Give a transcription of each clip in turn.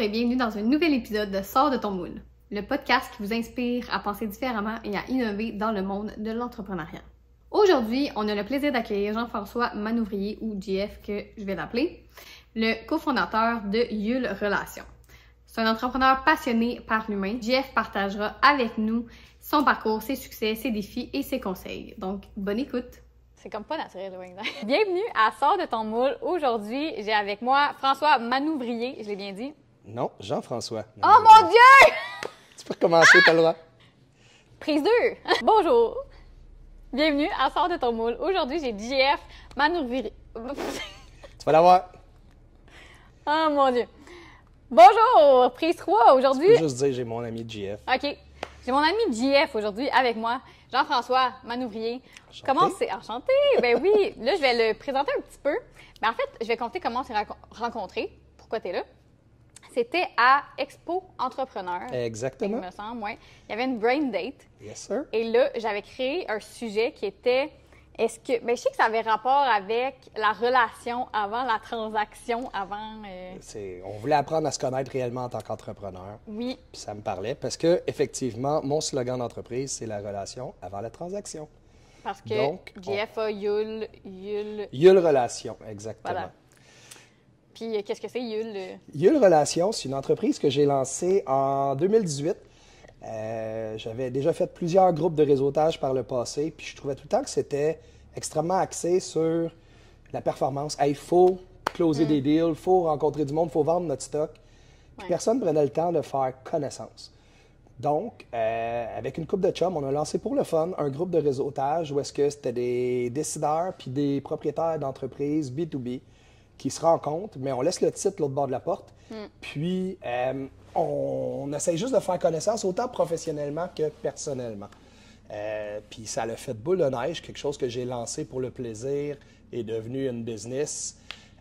et bienvenue dans un nouvel épisode de Sort de ton moule, le podcast qui vous inspire à penser différemment et à innover dans le monde de l'entrepreneuriat. Aujourd'hui, on a le plaisir d'accueillir Jean-François Manouvrier, ou JF que je vais l'appeler, le cofondateur de Yule Relations. C'est un entrepreneur passionné par l'humain. JF partagera avec nous son parcours, ses succès, ses défis et ses conseils. Donc, bonne écoute! C'est comme pas naturel, Bienvenue à Sort de ton moule. Aujourd'hui, j'ai avec moi François Manouvrier, je l'ai bien dit. Non, Jean-François. Oh mon Dieu! tu peux recommencer, ah! Prise 2. Bonjour. Bienvenue à Sort de ton moule. Aujourd'hui, j'ai JF Manouvrier. tu vas l'avoir. Oh mon Dieu. Bonjour, prise 3 aujourd'hui. Je peux juste dire, j'ai mon ami JF. OK. J'ai mon ami JF aujourd'hui avec moi, Jean-François Manouvrier. Enchanté. Comment c'est enchanté Ben oui, là je vais le présenter un petit peu. Mais ben, en fait, je vais compter comment on s'est rencontrés, pourquoi tu là. C'était à Expo Entrepreneur. Exactement. Il me semble, oui. Il y avait une brain date. Yes, sir. Et là, j'avais créé un sujet qui était est-ce que. Bien, je sais que ça avait rapport avec la relation avant la transaction, avant. Euh, on voulait apprendre à se connaître réellement en tant qu'entrepreneur. Oui. ça me parlait parce que, effectivement, mon slogan d'entreprise, c'est la relation avant la transaction. Parce que Donc, GFA, Yule, Yule. Yule Relation, exactement. Puis euh, qu'est-ce que c'est Yule? Yule Relations, c'est une entreprise que j'ai lancée en 2018. Euh, j'avais déjà fait plusieurs groupes de réseautage par le passé, puis je trouvais tout le temps que c'était extrêmement axé sur la performance. Il faut closer mm. des deals, il faut rencontrer du monde, il faut vendre notre stock. personne ne prenait le temps de faire connaissance. Donc, euh, avec une coupe de chums, on a lancé pour le fun un groupe de réseautage où est-ce que c'était des décideurs puis des propriétaires d'entreprises B2B qui se rencontrent, mais on laisse le titre l'autre bord de la porte. Hmm. Puis, euh, on, essaye essaie juste de faire connaissance autant professionnellement que personnellement. Euh, puis, ça le fait de boule de neige, quelque chose que j'ai lancé pour le plaisir est devenu une business.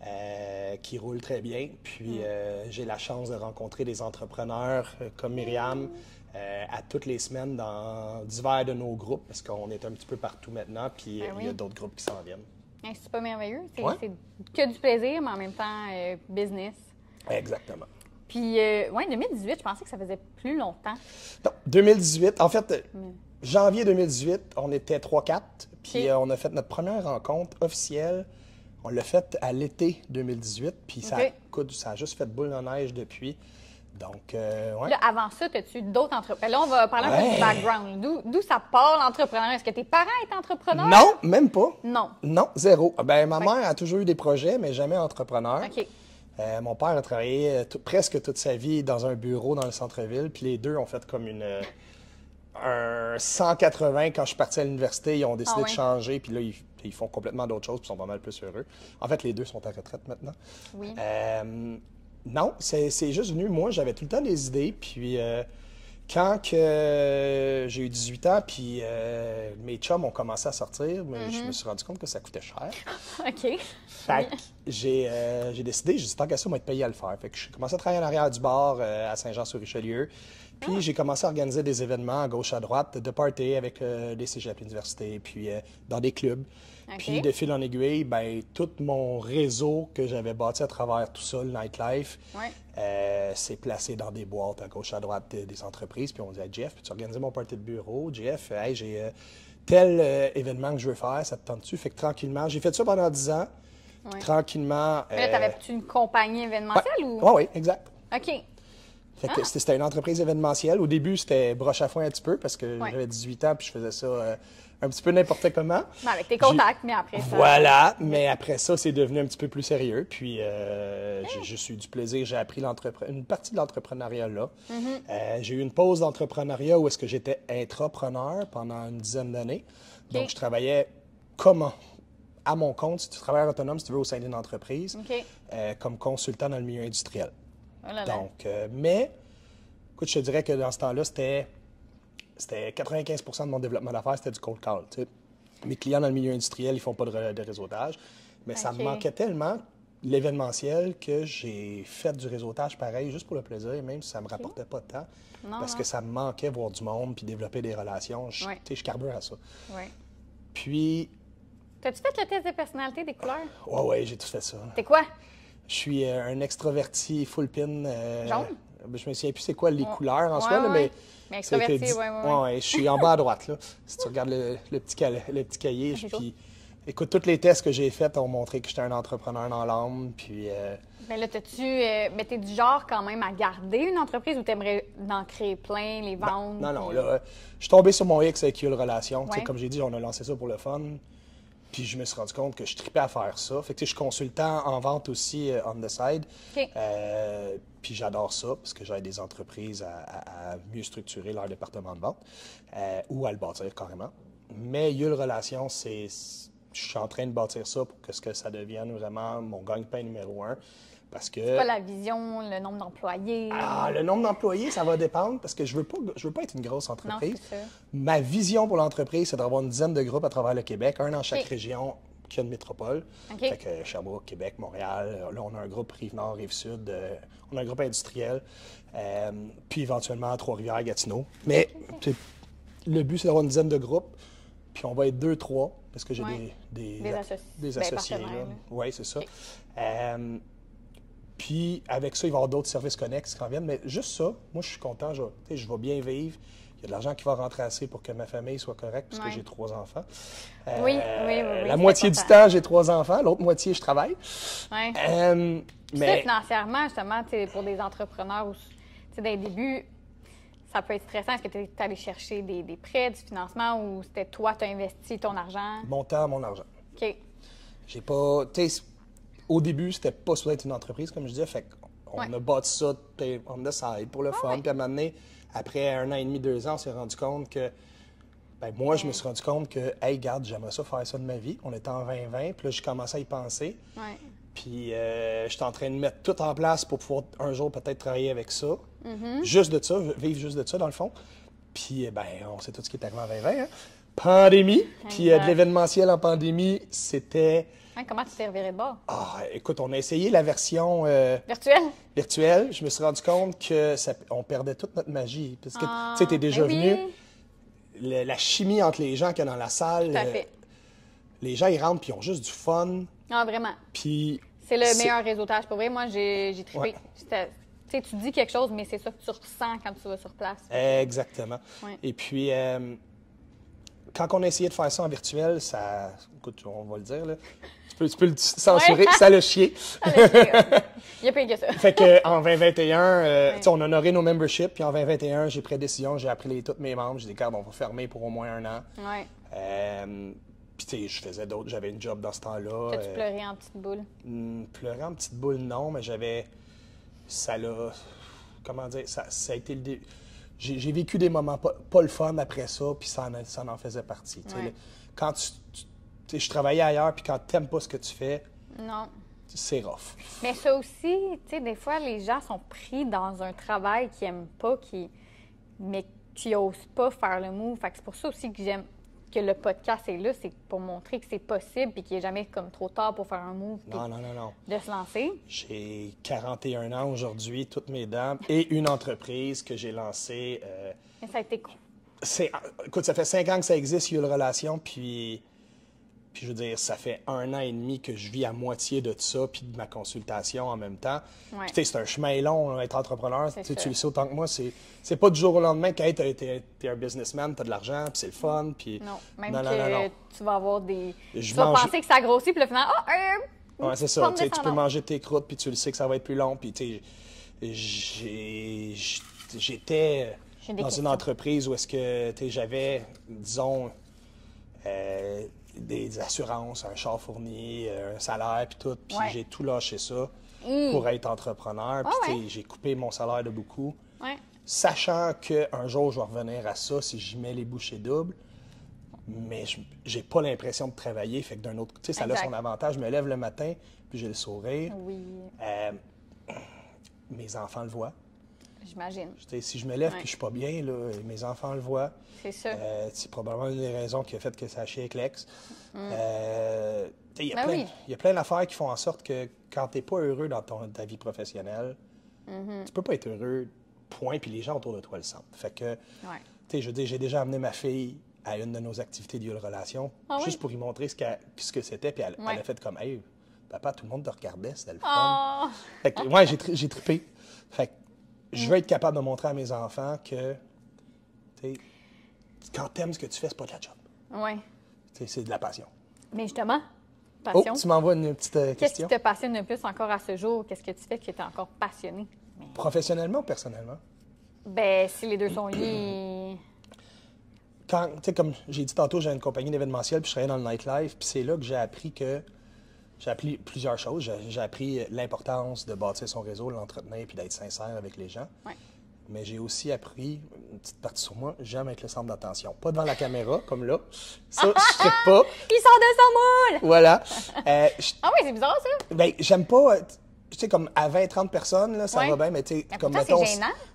Euh, qui roule très bien. Puis hmm. j'ai la chance de rencontrer des entrepreneurs comme Myriam, à toutes les semaines dans divers de nos groupes, parce qu'on est un petit peu partout maintenant, puis ben il y a d'autres groupes qui s'en viennent. Ben, c'est pas merveilleux. C'est que du plaisir, mais en même temps, euh, business. Exactement. Puis, euh, 2018, je pensais que ça faisait plus longtemps. Non, 2018, en fait, mm. janvier 2018, on était 3-4, puis euh, on a fait notre première rencontre officielle. On l'a faite à l'été 2018, puis ça, ça a juste fait boule de neige depuis. Donc, euh, avant ça, as-tu d'autres entrepreneurs? Là, on va parler un peu du background. D'où ça parle, l'entrepreneuriat? Est-ce que tes parents étaient entrepreneurs? Non, même pas. Non. Non, zéro. Ah, ben, ma mère a toujours eu des projets, mais jamais entrepreneur. OK. Euh, mon père a travaillé euh, presque toute sa vie dans un bureau dans le centre-ville, puis les deux ont fait comme une. 180 euh, quand je suis parti à l'université, ils ont décidé ah de changer, puis là, ils, font complètement d'autres choses, puis sont pas mal plus heureux. En fait, les deux sont à retraite maintenant. Oui. Non, c'est, juste venu. Moi, j'avais tout le temps des idées. Puis euh, quand j'ai eu 18 ans, puis euh, mes chums ont commencé à sortir, mais ben, je mm-hmm. me suis rendu compte que ça coûtait cher. OK. Fait que euh, j'ai, décidé, j'ai dit, tant qu'à ça, on va être payé à le faire. Fait que j'ai commencé à travailler à l'arrière du bar à Saint-Jean-sur-Richelieu. Puis ah. j'ai commencé à organiser des événements à gauche, à droite, de party avec les cégeps de l'université, puis dans des clubs. Puis de fil en aiguille, ben, tout mon réseau que j'avais bâti à travers tout ça, le nightlife, euh, s'est placé dans des boîtes à gauche, à droite des entreprises. Puis on dit à Jeff, tu organiser mon party de bureau? Jeff, euh, hey, j'ai euh, tel événement que je veux faire, ça te tente-tu? Fait que tranquillement, j'ai fait ça pendant 10 ans. Tranquillement. Mais là, tavais une compagnie événementielle ou? Oui, oui, exact. OK. Ah. c'était une entreprise événementielle. Au début, c'était broche à foin un petit peu parce que j'avais 18 ans puis je faisais ça un petit peu n'importe comment. avec tes contacts, mais après ça. Voilà, mais après ça, c'est devenu un petit peu plus sérieux. Puis, euh, je suis du plaisir. J'ai appris une partie de l'entrepreneuriat là. Mm-hmm. Euh, j'ai eu une pause d'entrepreneuriat où est-ce que j'étais intrapreneur pendant une dizaine d'années. Donc, je travaillais comment à mon compte, si tu travailles autonome, si tu veux, au sein d'une entreprise, euh, comme consultant dans le milieu industriel. Oh Donc, mais, écoute, je te dirais que dans ce temps-là, c'était c'était 95 de mon développement d'affaires, c'était du cold call. Mes clients dans le milieu industriel, ils font pas de, réseautage. Mais ça me manquait tellement l'événementiel que j'ai fait du réseautage pareil, juste pour le plaisir, même si ça me rapportait pas de temps. parce hein. que ça me manquait voir du monde puis développer des relations. Je, ouais. je carbure à ça. Puis. T'as-tu fait le test de personnalité des couleurs? Oui, oui, j'ai tout fait ça. T'es quoi? Je suis euh, un extroverti full pin. Euh, Jaune? Ben, je me souviens plus c'est quoi les couleurs en soi, mais. je suis en bas à droite, là. Si tu regardes le, petit, cahier, puis. Écoute, tous les tests que j'ai faits ont montré que j'étais un entrepreneur dans l'âme, puis... Mais euh, ben là, t'as-tu... Euh, t'es du genre quand même à garder une entreprise ou t'aimerais en créer plein, les ben, vendre? non, non, euh? je suis tombé sur mon ex avec Yule Relation. Comme j'ai dit, on a lancé ça pour le fun. Puis je me suis rendu compte que je tripais à faire ça. Fait que, je suis consultant en vente aussi euh, on the side. Euh, puis j'adore ça parce que j'aide des entreprises à, mieux structurer leur département de vente euh, ou à le bâtir carrément. Mais une Relation, c'est, je suis en train de bâtir ça pour que, ce que ça devienne vraiment mon gagne-pain numéro un. Parce que. pas la vision, le nombre d'employés. Ah, le nombre d'employés, ça va dépendre parce que je veux pas, je veux pas être une grosse entreprise. Ma vision pour l'entreprise, c'est d'avoir une dizaine de groupes à travers le Québec, un dans chaque région, qui a une métropole. Okay. Fait que Sherbrooke, Québec, Montréal. Euh, là, on a un groupe Rive-Nord, Rive-Sud. Euh, on a un groupe industriel. Euh, puis éventuellement Trois-Rivières, Gatineau. Mais le but, c'est d'avoir une dizaine de groupes. Puis on va être deux, trois, parce que j'ai des, des, des, ben, associés. Oui, c'est ça. Puis avec ça, il va y avoir d'autres services connexes qui en viennent. Mais juste ça, moi, je suis content. Je, je vais bien vivre. Il y a de l'argent qui va rentrer assez pour que ma famille soit correcte, puisque j'ai trois enfants. oui, oui, oui, euh, La moitié du temps, j'ai trois enfants. L'autre moitié, je travaille. Oui. Euh, mais... Ça, financièrement, justement, pour des entrepreneurs, ou dès le début, ça peut être stressant. Est-ce que tu es allé chercher des, prêts, du financement, ou c'était toi, tu as investi ton argent? Mon temps, mon argent. OK. J'ai pas. Tu sais, au début, c'était pas souhaité être une entreprise, comme je disais. Fait on a bâti ça on a ça pour le ah fun. Puis à un moment donné, après un an et demi, deux ans, on s'est rendu compte que. Ben moi, je me suis rendu compte que, hey, garde, j'aimerais ça faire ça de ma vie. On était en 2020, puis là, j'ai commencé à y penser. Puis, euh, je suis en train de mettre tout en place pour pouvoir un jour peut-être travailler avec ça. Mm-hmm. Juste de ça, vivre juste de ça, dans le fond. Puis, eh ben, on sait tout ce qui est arrivé en 2020. Hein? Pandémie, puis euh, de l'événementiel en pandémie, c'était Hein, comment tu t'es reviré de bord? Ah, écoute, on a essayé la version... Euh, virtuelle? Virtuelle. Je me suis rendu compte que on perdait toute notre magie. Parce que, tu sais, ah, déjà ben venu. la chimie entre les gens qu'il y a dans la salle. Tout à euh, fait. les gens, ils rentrent puis ils ont juste du fun. Ah, vraiment. Puis... C'est le meilleur réseautage. Pour vrai, moi, j'ai trippé. Ouais. tu dis quelque chose, mais c'est ça que tu ressens quand tu vas sur place. Exactement. Et puis, euh, quand on a essayé de faire ça en virtuel, ça, écoute, on va le dire, là. Tu peux, le censurer, ça le chier. Il y a plus que ça. fait que, en 2021, euh, on honorait honoré nos memberships, puis en 2021, j'ai pris décision, j'ai appelé tous mes membres, j'ai dit, regarde, on va fermer pour au moins un an. Euh, puis, tu sais, je faisais d'autres, j'avais une job dans ce temps-là. Euh, T'as-tu pleurais pleuré en petite boule? Hmm, en petite boule, non, mais j'avais. Ça l'a. Comment dire? Ça, ça a été le début j'ai vécu des moments pas, le fun après ça, puis ça en, ça en faisait partie. quand tu, je travaillais ailleurs, puis quand t'aimes pas ce que tu fais, non. c'est rough. Mais ça aussi, tu sais, des fois, les gens sont pris dans un travail qu'ils n'aiment pas, qui... mais qui n'osent pas faire le move. Fait que c'est pour ça aussi que j'aime que le podcast est là, c'est pour montrer que c'est possible puis qu'il n'est jamais comme trop tard pour faire un move. Non, non, non, non. De se lancer. J'ai 41 ans aujourd'hui, toutes mes dames, et une entreprise que j'ai lancée. Euh, mais ça a été c'est Écoute, ça fait cinq ans que ça existe, il y a une Relation, puis puis je veux dire, ça fait un an et demi que je vis à moitié de ça, puis de ma consultation en même temps. Puis tu sais, c'est un chemin long, d'être hein, être entrepreneur. Tu, tu le sais autant que moi, c'est, c'est pas du jour au lendemain que hey, t'es, un businessman, t'as de l'argent, puis c'est le fun. Puis... Non, même que tu vas avoir des. tu vas penser que ça grossit, puis le final, ah, oh, euh, ouais, c'est ça. Tu peux manger tes croûtes, puis tu le sais que ça va être plus long. Puis tu j'ai, j'étais dans une entreprise où est-ce que j'avais, disons, euh, des assurances, un char fourni, euh, un salaire, puis tout. Puis j'ai tout lâché ça mm. pour être entrepreneur. Puis j'ai coupé mon salaire de beaucoup. Sachant qu'un jour, je vais revenir à ça si j'y mets les bouchées doubles. Mais j'ai pas l'impression de travailler. Fait que d'un autre côté, ça a son avantage. Je me lève le matin, puis j'ai le sourire. Euh, mes enfants le voient. J'imagine. Si je me lève et je suis pas bien, là, mes enfants le voient. C'est euh, c'est probablement une des raisons qui a fait que ça a chier avec l'ex. Mm. Euh, ben il y a plein, d'affaires qui font en sorte que quand tu n'es pas heureux dans ton, ta vie professionnelle, mm-hmm. tu peux pas être heureux, point, puis les gens autour de toi le sentent. Fait que, j'ai déjà amené ma fille à une de nos activités de relation, Relations ah juste pour lui montrer ce, que c'était, puis elle, a fait comme, hey, papa, tout le monde te regardait, c'était le fun. Oh. Fait que, ouais, j'ai trippé. Fait que, je veux être capable de montrer à mes enfants que quand t'aimes ce que tu fais, c'est pas de la job. Oui. C'est de la passion. Mais justement, oh, passion. Oh, tu m'envoies une petite euh, question. Qu'est-ce qui te passionne le plus encore à ce jour? Qu'est-ce que tu fais qui t'est encore passionné? Professionnellement ou personnellement? Ben, si les deux sont liés. Quand, tu sais, comme j'ai dit tantôt, j'ai une compagnie d'événementiel, puis je travaillais dans le nightlife, puis c'est là que j'ai appris que j'ai appris plusieurs choses. J'ai appris l'importance de bâtir son réseau, l'entretenir, puis d'être sincère avec les gens. Mais j'ai aussi appris, une petite partie sur moi, j'aime être le centre d'attention. Pas devant la caméra, comme là. Ça, je ne ah! pas. Ils sont de son moule! Voilà. Euh, ah oui, c'est bizarre, ça. Ben, j'aime pas... Euh, tu sais, comme à 20, 30 personnes, là, ça va bien, mais tu sais, comme,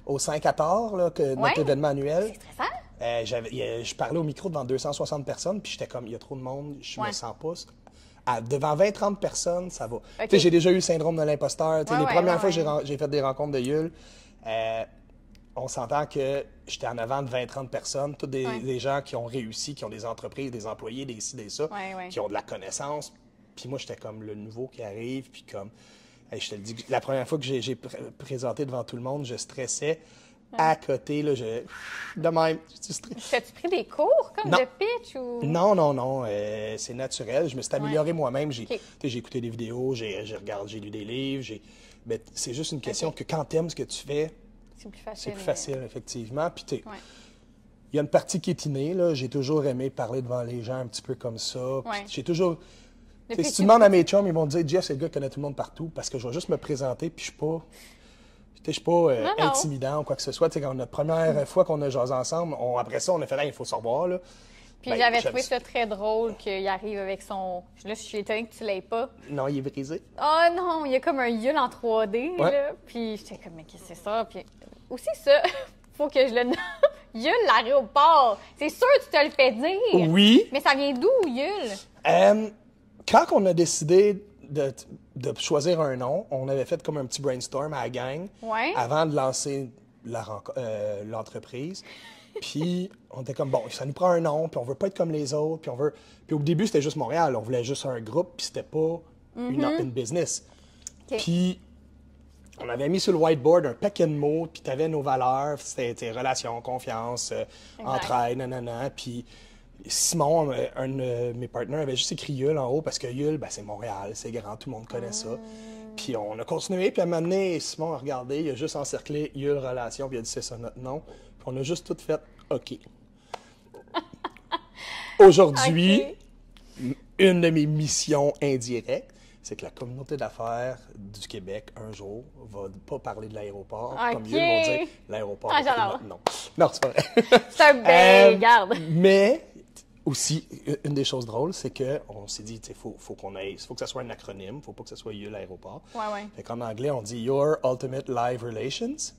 au 5 à tort, que notre événement annuel... C'est stressant. Euh, je parlais au micro devant 260 personnes, puis j'étais comme, il y a trop de monde, je me sens pas devant 20-30 personnes, ça va. j'ai déjà eu le syndrome de l'imposteur. les premières fois que j'ai fait des rencontres de Yule, euh, on s'entend que j'étais en avant de 20-30 personnes, tous des, gens qui ont réussi, qui ont des entreprises, des employés, des ci, des ça, qui ont de la connaissance. Puis moi, j'étais comme le nouveau qui arrive, puis comme... je te le dis, la première fois que j'ai présenté devant tout le monde, je stressais à côté. Là, je... De même. As-tu pris des cours comme de pitch ou. Non, non, non. Euh, c'est naturel. Je me suis amélioré moi-même. J'ai écouté des vidéos, j'ai regardé, j'ai lu des livres. Mais c'est juste une question que quand tu aimes ce que tu fais, c'est plus facile. C'est plus euh, facile, effectivement. Puis tu Il y a une partie qui est innée. Là. J'ai toujours aimé parler devant les gens un petit peu comme ça. J'ai toujours. si tu demandes à mes chums, ils vont dire Jeff, c'est le gars qui connaît tout le monde partout parce que je vais juste me présenter puis je suis pas. Je pas euh, intimidant ou quoi que ce soit. quand la première mm. fois qu'on a jasé ensemble, après ça, on a fait là, il faut se revoir. Là. Puis ben, j'avais trouvé ça très drôle qu'il arrive avec son. Là, je suis étonnée que tu l'aies pas. Non, il est brisé. Oh non, il y a comme un yule en 3D. Là. Puis j'étais comme, mais qu'est-ce que c'est ça? Puis aussi, ça, faut que je le nomme. Yule, l'aéroport. C'est sûr que tu te le fais dire. Oui. Mais ça vient d'où, Yule? Euh, quand on a décidé de de choisir un nom, on avait fait comme un petit brainstorm à la gang avant de lancer euh, l'entreprise. La, puis on était comme, bon, ça nous prend un nom, puis on veut pas être comme les autres, puis on veut... Puis au début, c'était juste Montréal, on voulait juste un groupe, puis c'était pas une, mm-hmm. business. Puis on avait mis sur le whiteboard un paquet de mots, puis t'avais nos valeurs, c'était relation, confiance, euh, entraide, nanana, puis... Simon, euh, un de mes partenaires, avait juste écrit Yule en haut parce que Yule, ben, c'est Montréal, c'est grand, tout le monde connaît ça. Puis on a continué, puis à un moment Simon a regardé, il a juste encerclé Yule Relation, puis il a dit c'est ça notre nom. Puis on a juste tout fait OK. Aujourd'hui, une de mes missions indirectes, c'est que la communauté d'affaires du Québec, un jour, va pas parler de l'aéroport. Comme Yule vont dire l'aéroport. Ah, non. Non, c'est pas vrai. C'est un euh, bel garde. Mais aussi, euh, une des choses drôles, c'est qu'on s'est dit, il faut, faut qu'on aille, faut que ça soit un acronyme, faut pas que ça soit YUL Aéroport. Ouais, ouais. Fait qu'en anglais, on dit Your Ultimate Live Relations.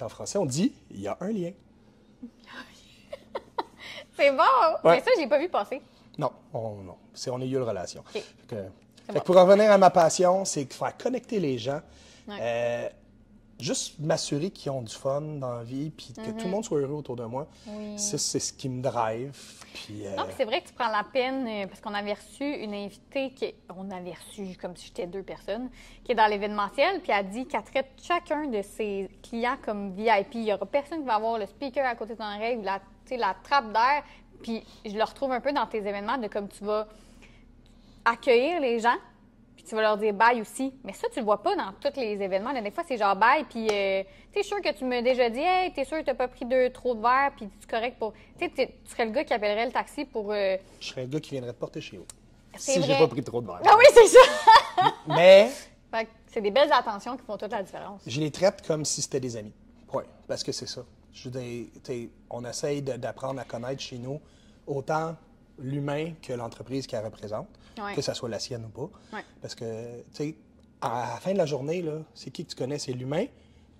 en français, on dit Il y a un lien. c'est bon! Mais ça, je l'ai pas vu passer. Non, on, non. C'est on est YUL Relation. que, pour revenir à ma passion, c'est faire connecter les gens. Euh, juste m'assurer qu'ils ont du fun dans la vie, puis que tout le mhm. monde soit heureux autour de moi. c'est ce qui me drive. Euh, puis, c'est vrai que tu prends la peine, euh, parce qu'on avait reçu une invitée, qui... on avait reçu comme si j'étais deux personnes, qui est dans l'événementiel, puis a dit qu'elle traite chacun de ses clients comme VIP. Il n'y aura personne qui va avoir le speaker à côté de ton oreille ou la, la trappe d'air. Puis je le retrouve un peu dans tes événements, de comme tu vas accueillir les gens, puis tu vas leur dire bye aussi. Mais ça, tu le vois pas dans tous les événements. Là, des fois, c'est genre bye, puis tu euh, t'es sûr que tu m'as déjà dit, hey, t'es sûr que t'as pas pris deux trop de verre, puis tu correct pour. Tu sais, tu serais le gars qui appellerait le taxi pour. Euh, je serais le gars qui viendrait te porter chez vous. Si j'ai pas pris trop de verre. Ah oui, c'est ça. Mais. C'est des belles attentions qui font toute la différence. Je les traite comme si c'était des amis. Oui, parce que c'est ça. Je on essaye d'apprendre à connaître chez nous autant l'humain que l'entreprise qu'elle représente que ça soit la sienne ou pas. Parce que, tu sais, à la fin de la journée, là, c'est qui que tu connais? C'est l'humain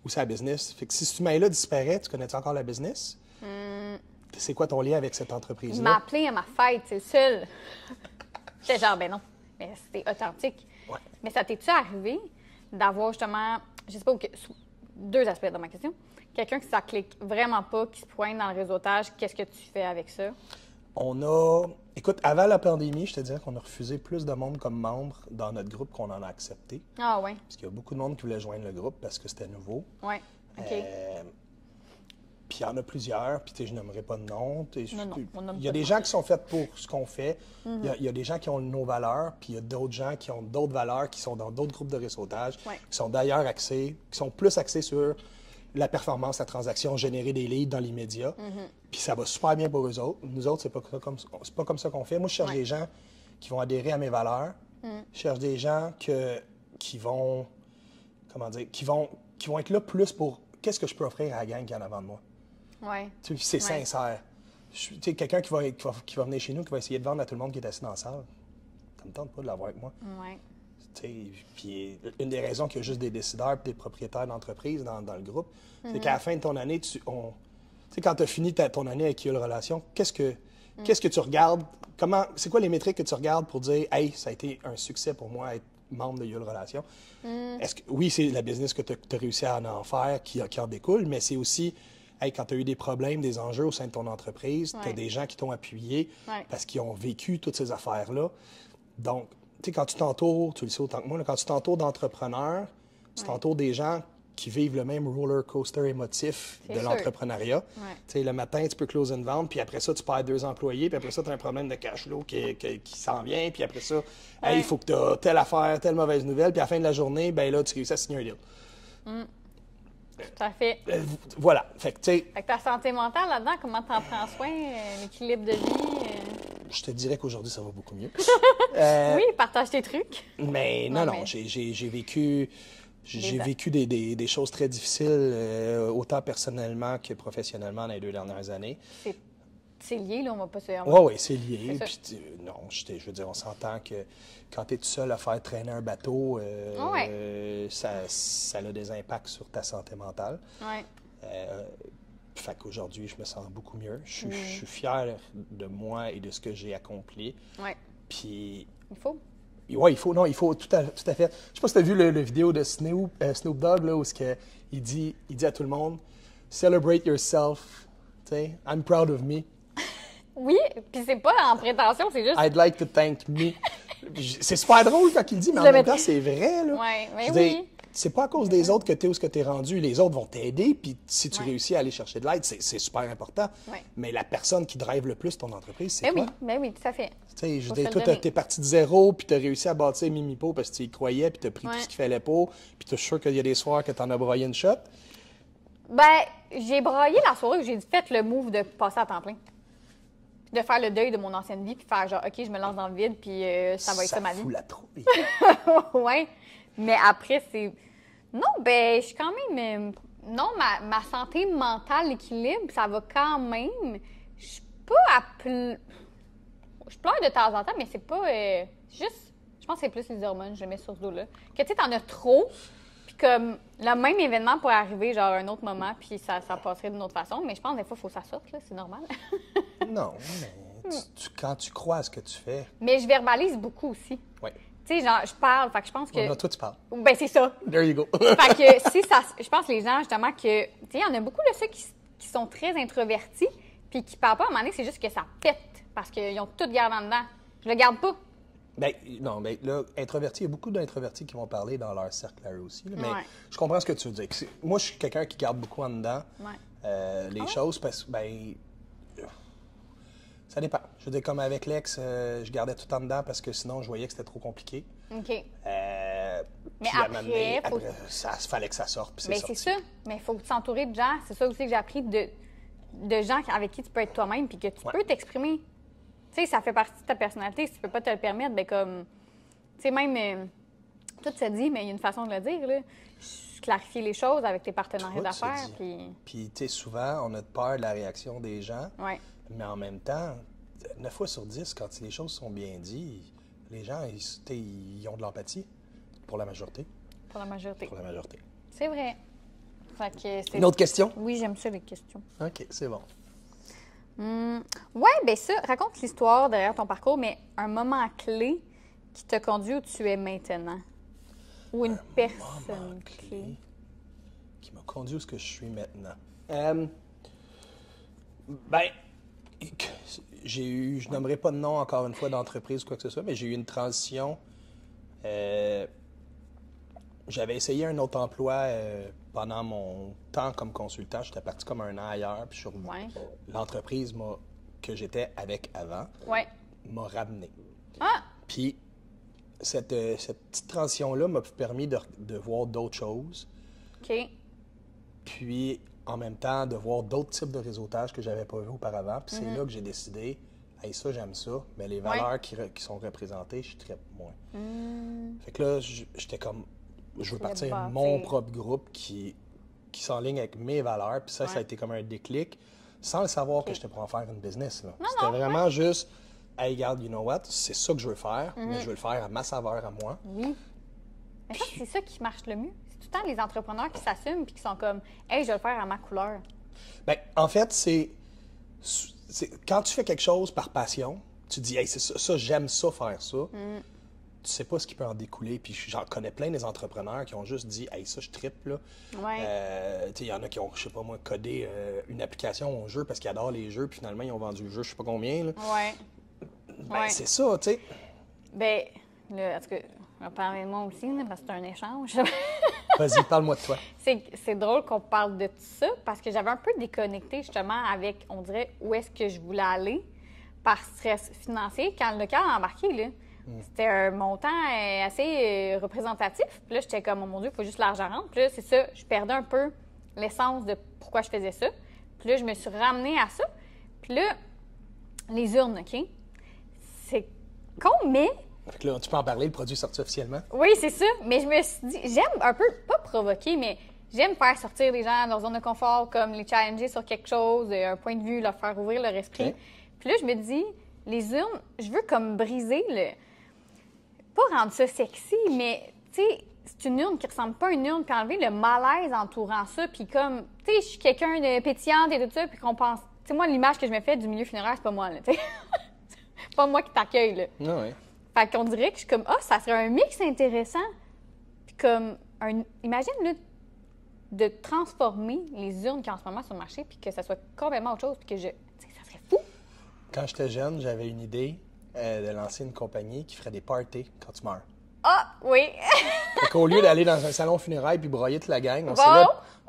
ou c'est la business? Fait que si ce humain-là disparaît, tu connais-tu encore la business? Hmm. C'est quoi ton lien avec cette entreprise-là? Il m'a appelé à ma fête, c'est seul. C'est genre, ben non, mais c'était authentique. Mais ça t'est-tu arrivé d'avoir justement, je sais pas, deux aspects de ma question. Quelqu'un qui ça clique vraiment pas, qui se pointe dans le réseautage, qu'est-ce que tu fais avec ça? On a Écoute, avant la pandémie, je te disais qu'on a refusé plus de monde comme membre dans notre groupe qu'on en a accepté. Ah oui? Parce qu'il y a beaucoup de monde qui voulait joindre le groupe parce que c'était nouveau. Ouais. OK. Euh, puis il y en a plusieurs, puis je n'aimerais pas de nom. Non, non, il y a des gens qui sont faits pour ce qu'on fait. Mhm. il, y a, des gens qui ont nos valeurs, puis il y a d'autres gens qui ont d'autres valeurs, qui sont dans d'autres groupes de réseautage, qui sont d'ailleurs axés, qui sont plus axés sur la performance, la transaction, générer des leads dans l'immédiat. Mm-hmm. Puis ça va super bien pour eux autres. Nous autres, c'est pas comme c'est pas comme ça qu'on fait. Moi, je cherche des gens qui vont adhérer à mes valeurs. Mm. Je cherche des gens que, qui vont comment dire, qui vont qui vont être là plus pour qu'est-ce que je peux offrir à la gang qui est en avant de moi. Tu c'est sincère. Tu quelqu'un qui va, qui va, venir chez nous qui va essayer de vendre à tout le monde qui est assis dans la salle. Ça me tente pas de l'avoir avec moi. Ouais. Puis une des raisons qu'il y a juste des décideurs et des propriétaires d'entreprises dans, le groupe, c'est mhm. qu'à la fin de ton année, tu on, quand tu as fini ta, ton année avec Yule Relation, qu'est-ce que, mhm. qu'est-ce que tu regardes? Comment, c'est quoi les métriques que tu regardes pour dire, hey, ça a été un succès pour moi être membre de Yule Relation? Mhm. que, oui, c'est la business que tu as, réussi à en, faire qui, en découle, mais c'est aussi. Hey, quand tu as eu des problèmes, des enjeux au sein de ton entreprise, tu as des gens qui t'ont appuyé parce qu'ils ont vécu toutes ces affaires-là. Donc, sais, quand tu t'entoures, tu le sais autant que moi, quand tu t'entoures d'entrepreneurs, tu des gens qui vivent le même roller coaster émotif de l'entrepreneuriat. sais, Le matin, tu peux close une vente, puis après ça, tu perds deux employés, puis après ça, tu as un problème de cash flow qui, s'en vient, puis après ça, il faut que tu aies telle affaire, telle mauvaise nouvelle, puis à la fin de la journée, ben là, tu réussis à signer un deal. Mm. Tout à fait. Euh, voilà. Fait que, fait que ta santé mentale là-dedans, comment tu en prends soin, euh, l'équilibre de vie? Euh, je te dirais qu'aujourd'hui, ça va beaucoup mieux. Euh, oui, partage tes trucs. Mais non, non, j'ai vécu... J'ai vécu des, choses très difficiles, euh, autant personnellement que professionnellement dans les deux dernières années. C'est lié, là, on va pas se... Oui, oui, c'est lié. Euh, non, je, veux dire, on s'entend que quand tu es tout seul à faire traîner un bateau, ça, a des impacts sur ta santé mentale. Oui. Fait qu'aujourd'hui, je me sens beaucoup mieux. Je, mm. suis fier de moi et de ce que j'ai accompli. Oui. Puis. Il faut. Oui, il faut. Non, il faut tout à, tout à fait. Je sais pas si tu as vu le, vidéo de Snoop, euh, Dogg, là, où que il, dit, il dit à tout le monde Celebrate yourself. tu sais I'm proud of me. oui, puis c'est pas en prétention, c'est juste. I'd like to thank me. c'est super drôle quand il dit, mais en même temps, c'est vrai. Là. Ouais, mais oui c'est pas à cause des autres que tu es où ce que tu es rendu. Les autres vont t'aider, puis si tu réussis à aller chercher de l'aide, c'est super important. Mais la personne qui drive le plus ton entreprise, c'est ben toi. Ben oui, oui, fait. Tu sais, je parti de zéro, puis t'as réussi à bâtir Mimipo parce que tu y croyais, puis as pris tout ce qu'il fallait pour, puis t'es sûr qu'il y a des soirs que tu en as broyé une shot. Ben, j'ai broyé la soirée où j'ai fait le move de passer à temps plein de faire le deuil de mon ancienne vie, puis faire genre, OK, je me lance dans le vide, puis euh, ça va être ça, ma vie. la trouille. ouais. Mais après, c'est. Non, ben, je suis quand même. Euh, non, ma, santé mentale, équilibre ça va quand même. Je suis pas à. Je pleure de temps en temps, mais c'est pas. Euh, juste. Je pense que c'est plus les hormones, je mets sur ce dos-là. Que tu sais, t'en as trop, puis comme le même événement pourrait arriver, genre, un autre moment, puis ça, ça passerait d'une autre façon. Mais je pense, des fois, il faut que ça sorte, là, c'est normal. non, mais quand tu crois à ce que tu fais. Mais je verbalise beaucoup aussi tu sais, genre, je parle. Fait que je pense que. toi, tu parles. Ben, c'est ça. There you go. fait que, si ça. Je pense, les gens, justement, que. Tu sais, y en a beaucoup de ceux qui, sont très introvertis, puis qui parlent pas. À un moment donné, c'est juste que ça pète, parce qu'ils ont tout gardé en dedans. Je le garde pas. Ben, non, mais là, introverti, il y a beaucoup d'introvertis qui vont parler dans leur cercle là, aussi. mais je comprends ce que tu veux dire. Moi, je suis quelqu'un qui garde beaucoup en dedans euh, les ah choses parce que, ben, ça dépend. Je veux dire, comme avec l'ex, euh, je gardais tout en dedans parce que sinon, je voyais que c'était trop compliqué. OK. Euh, mais après, ça, fallait que ça sorte. mais c'est ça. Mais il faut que de gens. C'est ça aussi que j'ai appris de, gens avec qui tu peux être toi-même puis que tu peux t'exprimer. Tu sais, ça fait partie de ta personnalité. Si tu peux pas te le permettre, ben comme. Tu sais, même. Euh, tout se dit, mais il y a une façon de le dire, là. Clarifier les choses avec tes partenaires d'affaires. Puis, puis tu sais, souvent, on a peur de la réaction des gens. Ouais. Mais en même temps, 9 fois sur 10, quand les choses sont bien dites, les gens, ils, ont de l'empathie pour la majorité. Pour la majorité. Pour la majorité. C'est vrai. Une autre question? Oui, j'aime ça, les questions. OK, c'est bon. Hum, ouais oui, bien ça, raconte l'histoire derrière ton parcours, mais un moment clé qui t'a conduit où tu es maintenant. Ou une personne clé, qui m'a conduit où ce que je suis maintenant. Euh, ben, j'ai eu, je n'aimerais pas de nom encore une fois d'entreprise ou quoi que ce soit, mais j'ai eu une transition. Euh, j'avais essayé un autre emploi euh, pendant mon temps comme consultant. J'étais parti comme un an ailleurs, puis l'entreprise que j'étais avec avant m'a ramené. Ah! Puis cette, euh, cette petite transition-là m'a permis de, de voir d'autres choses. OK. Puis en même temps de voir d'autres types de réseautage que j'avais pas vu auparavant. Puis c'est mhm. là que j'ai décidé, hey, ça, j'aime ça, mais les valeurs qui, sont représentées, je suis très moins. Hmm. Fait que là, j'étais comme, je veux partir mon propre groupe qui, qui s'enligne avec mes valeurs. Puis ça, ça a été comme un déclic, sans le savoir que que j'étais pour en faire une business. C'était vraiment juste, hey, regarde, you know what, c'est ça que je veux faire, mais mhm. je veux le faire à ma saveur, à moi. Oui. Mais ça, c'est ça qui marche le mieux tant les entrepreneurs qui s'assument puis qui sont comme Hey, je vais le faire à ma couleur? Ben en fait, c'est. Quand tu fais quelque chose par passion, tu dis Hey, c'est ça, j'aime ça faire ça. Mm. Tu sais pas ce qui peut en découler. Puis j'en connais plein des entrepreneurs qui ont juste dit Hey, ça, je tripe. Euh, il y en a qui ont, je sais pas moi, codé euh, une application au jeu parce qu'ils adorent les jeux. Puis finalement, ils ont vendu le jeu, je sais pas combien. Là. Ouais. Ben, c'est ça, tu sais. Ben, le, ah, parler de moi aussi, parce que c'est un échange. Vas-y, parle-moi de toi. C'est drôle qu'on parle de tout ça parce que j'avais un peu déconnecté justement avec, on dirait, où est-ce que je voulais aller par stress financier quand le cas a embarqué. Là. Mm. C'était un montant euh, assez euh, représentatif. Puis là, j'étais comme, oh mon Dieu, il faut juste l'argent rentre. Puis là, c'est ça, je perdais un peu l'essence de pourquoi je faisais ça. Puis là, je me suis ramenée à ça. Puis là, les urnes, OK? C'est con, mais tu peux en parler, le produit est sorti officiellement. Oui, c'est ça. Mais je me suis dit, j'aime un peu, pas provoquer, mais j'aime faire sortir les gens de leur zone de confort, comme les challenger sur quelque chose, un point de vue, leur faire ouvrir leur esprit. Puis là, je me dis, les urnes, je veux comme briser le. Pas rendre ça sexy, mais tu sais, c'est une urne qui ressemble pas à une urne, puis enlever le malaise entourant ça, puis comme, tu sais, je suis quelqu'un de pétillante et tout ça, puis qu'on pense. Tu sais, moi, l'image que je me fais du milieu funéraire, c'est pas moi, là, tu sais. pas moi qui t'accueille, Non, oui. Fait qu'on dirait que je suis comme, ah, ça serait un mix intéressant. Puis comme, un, imagine, le de transformer les urnes qui en ce moment sur le marché, puis que ça soit complètement autre chose, puis que je. ça serait fou! Quand j'étais jeune, j'avais une idée euh, de lancer une compagnie qui ferait des parties quand tu meurs. Ah, oui! fait qu'au lieu d'aller dans un salon funéraire puis broyer toute la gang,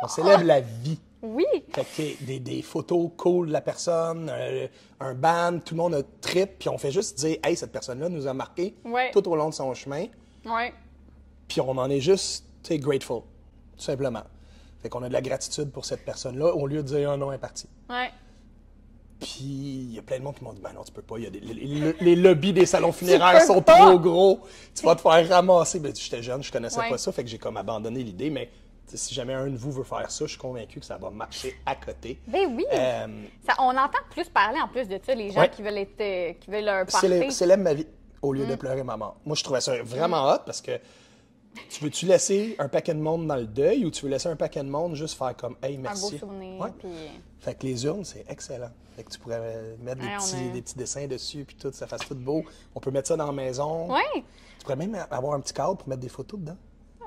on, s'élève la vie. Oui. Fait que des, photos cool de la personne, euh, un ban, tout le monde a trip, puis on fait juste dire Hey, cette personne-là nous a marqué tout au long de son chemin. Oui. Puis on en est juste grateful, tout simplement. Fait qu'on a de la gratitude pour cette personne-là au lieu de dire un ah, nom est parti. Oui. Puis il y a plein de monde qui m'ont dit Ben non, tu peux pas. les, lobbies des salons funéraires sont trop gros. Tu vas te faire ramasser. Ben, J'étais jeune, je connaissais pas ça, fait que j'ai comme abandonné l'idée, mais si jamais un de vous veut faire ça, je suis convaincu que ça va marcher à côté. Ben oui! Euh, on entend plus parler en plus de ça, les gens qui veulent être, euh, qui veulent leur Célèbre ma vie au lieu de mm. pleurer maman. Moi, je trouvais ça vraiment mm. hot parce que tu veux-tu laisser un paquet de monde dans le deuil ou tu veux laisser un paquet de monde juste faire comme Hey, merci. Un beau souvenir. Ouais. Fait que les urnes, c'est excellent. Fait que tu pourrais mettre des, petits, des petits, dessins dessus, puis tout, ça fasse tout beau. On peut mettre ça dans la maison. Oui. Tu pourrais même avoir un petit cadre pour mettre des photos dedans.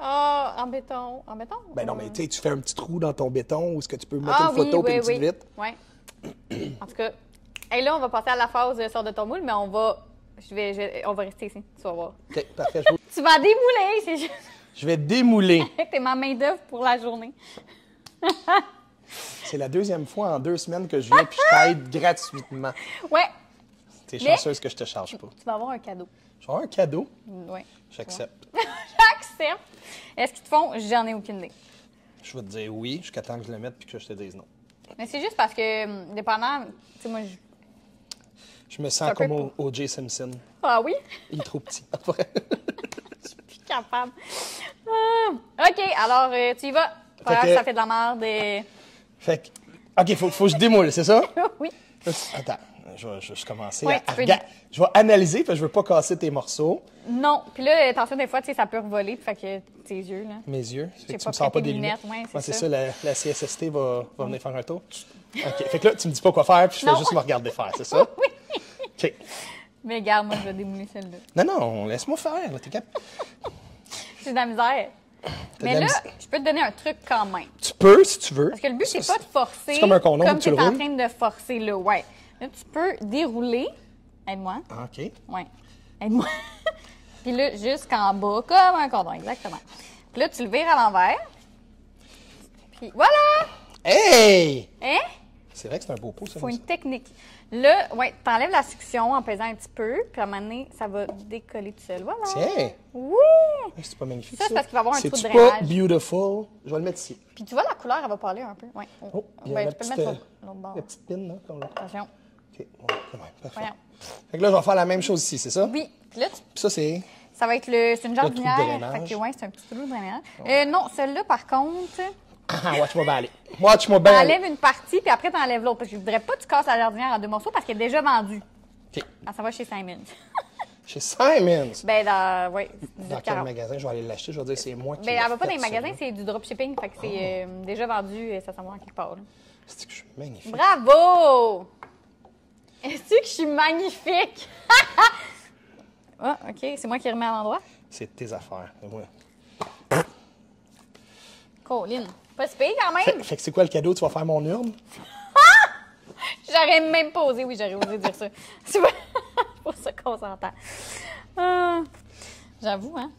Ah, en béton. En béton? Ben non, mais tu sais, tu fais un petit trou dans ton béton ou est-ce que tu peux mettre ah une photo et une oui. petite Oui. en tout cas, et là, on va passer à la phase de euh, sort de ton moule, mais on va. Je vais, on va rester ici, tu vas voir. Tu vas démouler, c'est juste. je vais démouler. T'es ma main-d'œuvre pour la journée. C'est la deuxième fois en deux semaines que je viens puis je t'aide gratuitement. Ouais, T'es chanceuse que je te charge pas. tu vas avoir un cadeau. Je vais avoir un cadeau. Mm, oui. J'accepte. J'accepte. Est-ce qu'ils te font? J'en ai aucune idée. Je vais te dire oui jusqu'à temps que je le mette puis que je te dise non. Mais c'est juste parce que, hum, dépendant, tu sais, moi, je. Je me sens comme au- O.J. Simpson. Ah oui? Il est trop petit. Après. Je suis plus capable. Ah, OK, alors, euh, tu y vas. que- Ça fait de la merde et. fait que... OK, faut, faut que je démoule, c'est ça? oui. Attends je, vais juste commencer. à, Je vais analyser, parce que je veux pas casser tes morceaux. Non. Puis là, attention, des fois, tu sais, ça peut revoler, fait que tes yeux, là. Mes yeux. Fait que tu me sens pas des lunettes. lunettes. c'est ça. la, CSST va, venir faire un tour. OK. Fait que là, tu me dis pas quoi faire, puis je fais juste me regarder faire, c'est ça? oui. OK. Mais garde, moi, je vais démouler celle-là. Non, non, laisse-moi faire, t'es capable. c'est de la misère. Mais là, je peux te donner un truc quand même. Tu peux, si tu veux. Parce que le but, c'est pas de forcer. C'est comme un condom, tu es en train de forcer, là, ouais tu peux dérouler. Aide-moi. OK. Oui. Aide-moi. Puis là, jusqu'en bas, comme un cordon, exactement. Puis là, tu le vires à l'envers. Puis voilà! Hey! Hein? C'est vrai que c'est un beau pot, ça. faut une technique. Là, ouais, enlèves la suction en pesant un petit peu, puis à un moment donné, ça va décoller tout seul. Voilà. Tiens! C'est pas magnifique. Ça, c'est parce qu'il va avoir un trou de drainage. C'est pas beautiful. Je vais le mettre ici. Puis tu vois, la couleur, elle va parler un peu. Oui. Oh, tu ben, peux le mettre sur euh, l'autre petite pin, là. Attention. OK. Ouais, parfait. Voyons. Fait que là, je vais faire la même chose ici, c'est ça? Oui. Puis là, ça, c'est. Ça va être le. C'est une jardinière. c'est un petit trou de drainage. Euh, non, celle-là, par contre. Ah, watch moi aller. Watch moi aller. T'enlèves une partie, puis après, t'enlèves l'autre. Parce que je voudrais pas que tu casses la jardinière en deux morceaux parce qu'elle est déjà vendue. OK. Ah, ça va chez Simons. Chez Simons? Ben, dans, dans quel magasin? Je vais aller l'acheter. Je vais dire, c'est moi qui. Ben, elle va pas dans les magasins, c'est du dropshipping. Fait que c'est oh. euh, déjà vendu et euh, ça s'en va en quelque part. C'est que je suis magnifique. Bravo! Est-ce que je suis magnifique? Ah, OK. C'est moi qui remets à l'endroit? C'est tes affaires. Oui. moi. Colin. Pas spé quand même. Fait, que c'est quoi le cadeau? Tu vas faire mon urne? j'aurais même pas osé. Oui, j'aurais osé dire ça. C'est pour ça qu'on ah, J'avoue, hein?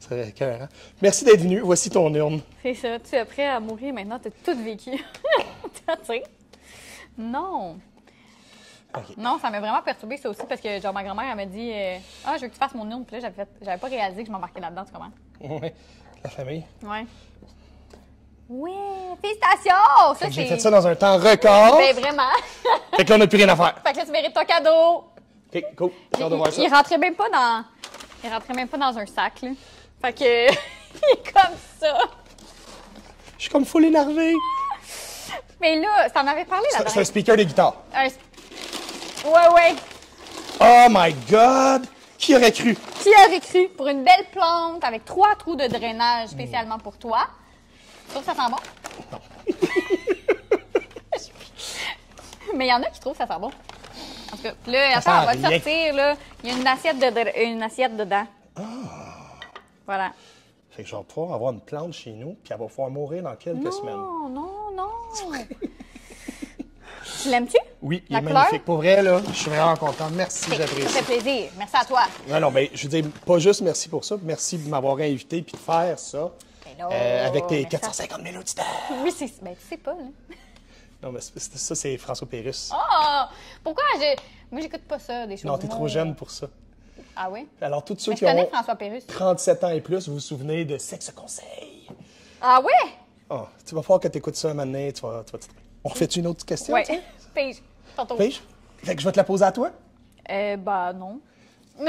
C'est vrai. cœur, hein? Merci d'être venu. Voici ton urne. C'est ça. Tu es prêt à mourir maintenant. Tu as tout vécu. non. Non, ça m'a vraiment perturbé. ça aussi, parce que genre ma grand-mère, elle m'a dit euh, Ah, je veux que tu fasses mon urne. Puis là, j'avais pas réalisé que je m'embarquais là-dedans, tu comprends? Oui, la famille. Oui. Oui, félicitations! Ça, j'ai fait ça dans un temps record. Ben vraiment. fait que là, on n'a plus rien à faire. Fait que là, tu mérites ton cadeau. OK, cool. J'ai de voir ça. Il rentrait même pas dans, il rentrait même pas dans un sac, là. Fait que, il est comme ça. Je suis comme full énervé. Mais là, ça m'avait parlé là-dedans. C'est un speaker de guitare. Un Ouais, ouais. Oh my God! Qui aurait cru? Qui aurait cru pour une belle plante avec trois trous de drainage spécialement pour toi? Tu trouves que ça sent bon? Non. Mais il y en a qui trouvent que ça sent bon. En tout là, attends, on va sortir, là. Il y a une assiette, de, une assiette dedans. Ah! Voilà. Fait que je vais avoir une plante chez nous, puis elle va pouvoir mourir dans quelques semaines. Non, non, non! Tu l'aimes-tu? Oui, il est magnifique. Pour vrai, là, je suis vraiment content. Merci, j'apprécie. Ça fait plaisir. Merci à toi. Non, non, mais ben, je veux dire, pas juste merci pour ça, merci de m'avoir invité et de faire ça. Ben euh, avec tes 450 000 auditeurs. Oui, c'est. Ben, tu sais pas, là. Non, mais ça, c'est François Pérusse. Oh! Pourquoi? Je... Moi, j'écoute pas ça, des choses. Non, t'es trop jeune pour ça. Ah oui? Alors, tous ceux qui ont François 37 ans et plus, vous vous souvenez de Sexe Conseil. Ah oui? Oh, ah, tu vas voir que t'écoutes ça un moment tu vas, tu vas on refait une autre question? Oui. Page. Tantôt. Fait que je vais te la poser à toi? Euh, bah non.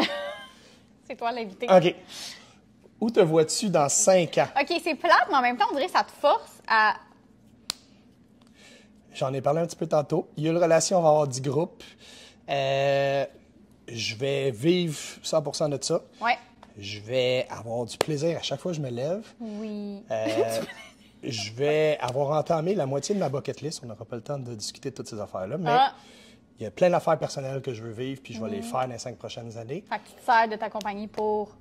c'est toi l'invité. OK. Où te vois-tu dans cinq ans? OK, c'est plate, mais en même temps, on dirait que ça te force à. J'en ai parlé un petit peu tantôt. Il y a une relation, on va avoir 10 groupes. Euh, je vais vivre 100 de ça. Ouais. Je vais avoir du plaisir à chaque fois que je me lève. Oui. Euh, je vais avoir entamé la moitié de ma bucket list. On n'aura pas le temps de discuter de toutes ces affaires-là, mais ah. il y a plein d'affaires personnelles que je veux vivre, puis je vais les mhm. faire dans les cinq prochaines années. Fait te sert de compagnie pour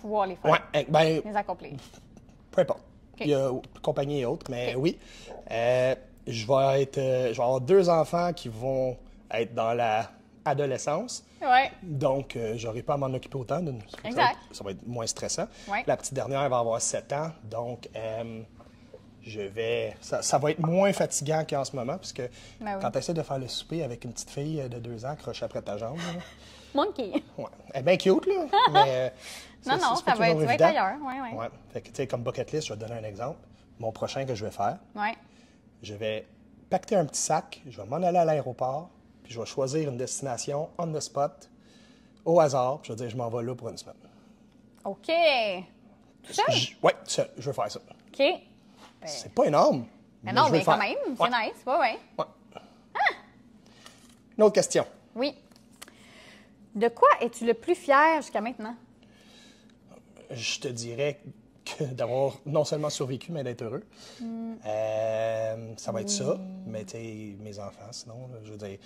pouvoir les faire, ouais, eh, ben, les accomplir. Peu importe. Il y a compagnie et autres, mais oui. Euh, euh, je, vais avoir deux enfants qui vont être dans la adolescence. Donc, je euh, j'aurai pas à m'en occuper autant. Exact. Ça va être moins stressant. La petite dernière, elle va avoir sept ans. Donc, je vais. Ça, va être moins fatigant qu'en ce moment, puisque que ben quand tu essaies de faire le souper avec une petite fille de deux ans accrochée après ta jambe. Monkey. Ouais. Elle est bien cute, là. mais, euh, non, non, ça va, être, tu vas ailleurs. Oui, oui. Ouais. Fait que, tu comme bucket list, je vais te donner un exemple. Mon prochain que je vais faire, ouais. je vais pacter un petit sac, je vais m'en aller à l'aéroport, puis je vais choisir une destination on the spot, au hasard, puis je vais dire, je m'en vais là pour une semaine. OK. Tu Oui, je vais faire ça. OK. Ben, c'est pas énorme. Ben mais non, mais quand même, c'est nice. Oui, oui. Ah! Une autre question. Oui. De quoi es-tu le plus fier jusqu'à maintenant? Je te dirais que d'avoir non seulement survécu, mais d'être heureux. Hmm. Euh, ça va être ça. Hmm. Mais tu mes enfants, sinon, je veux dire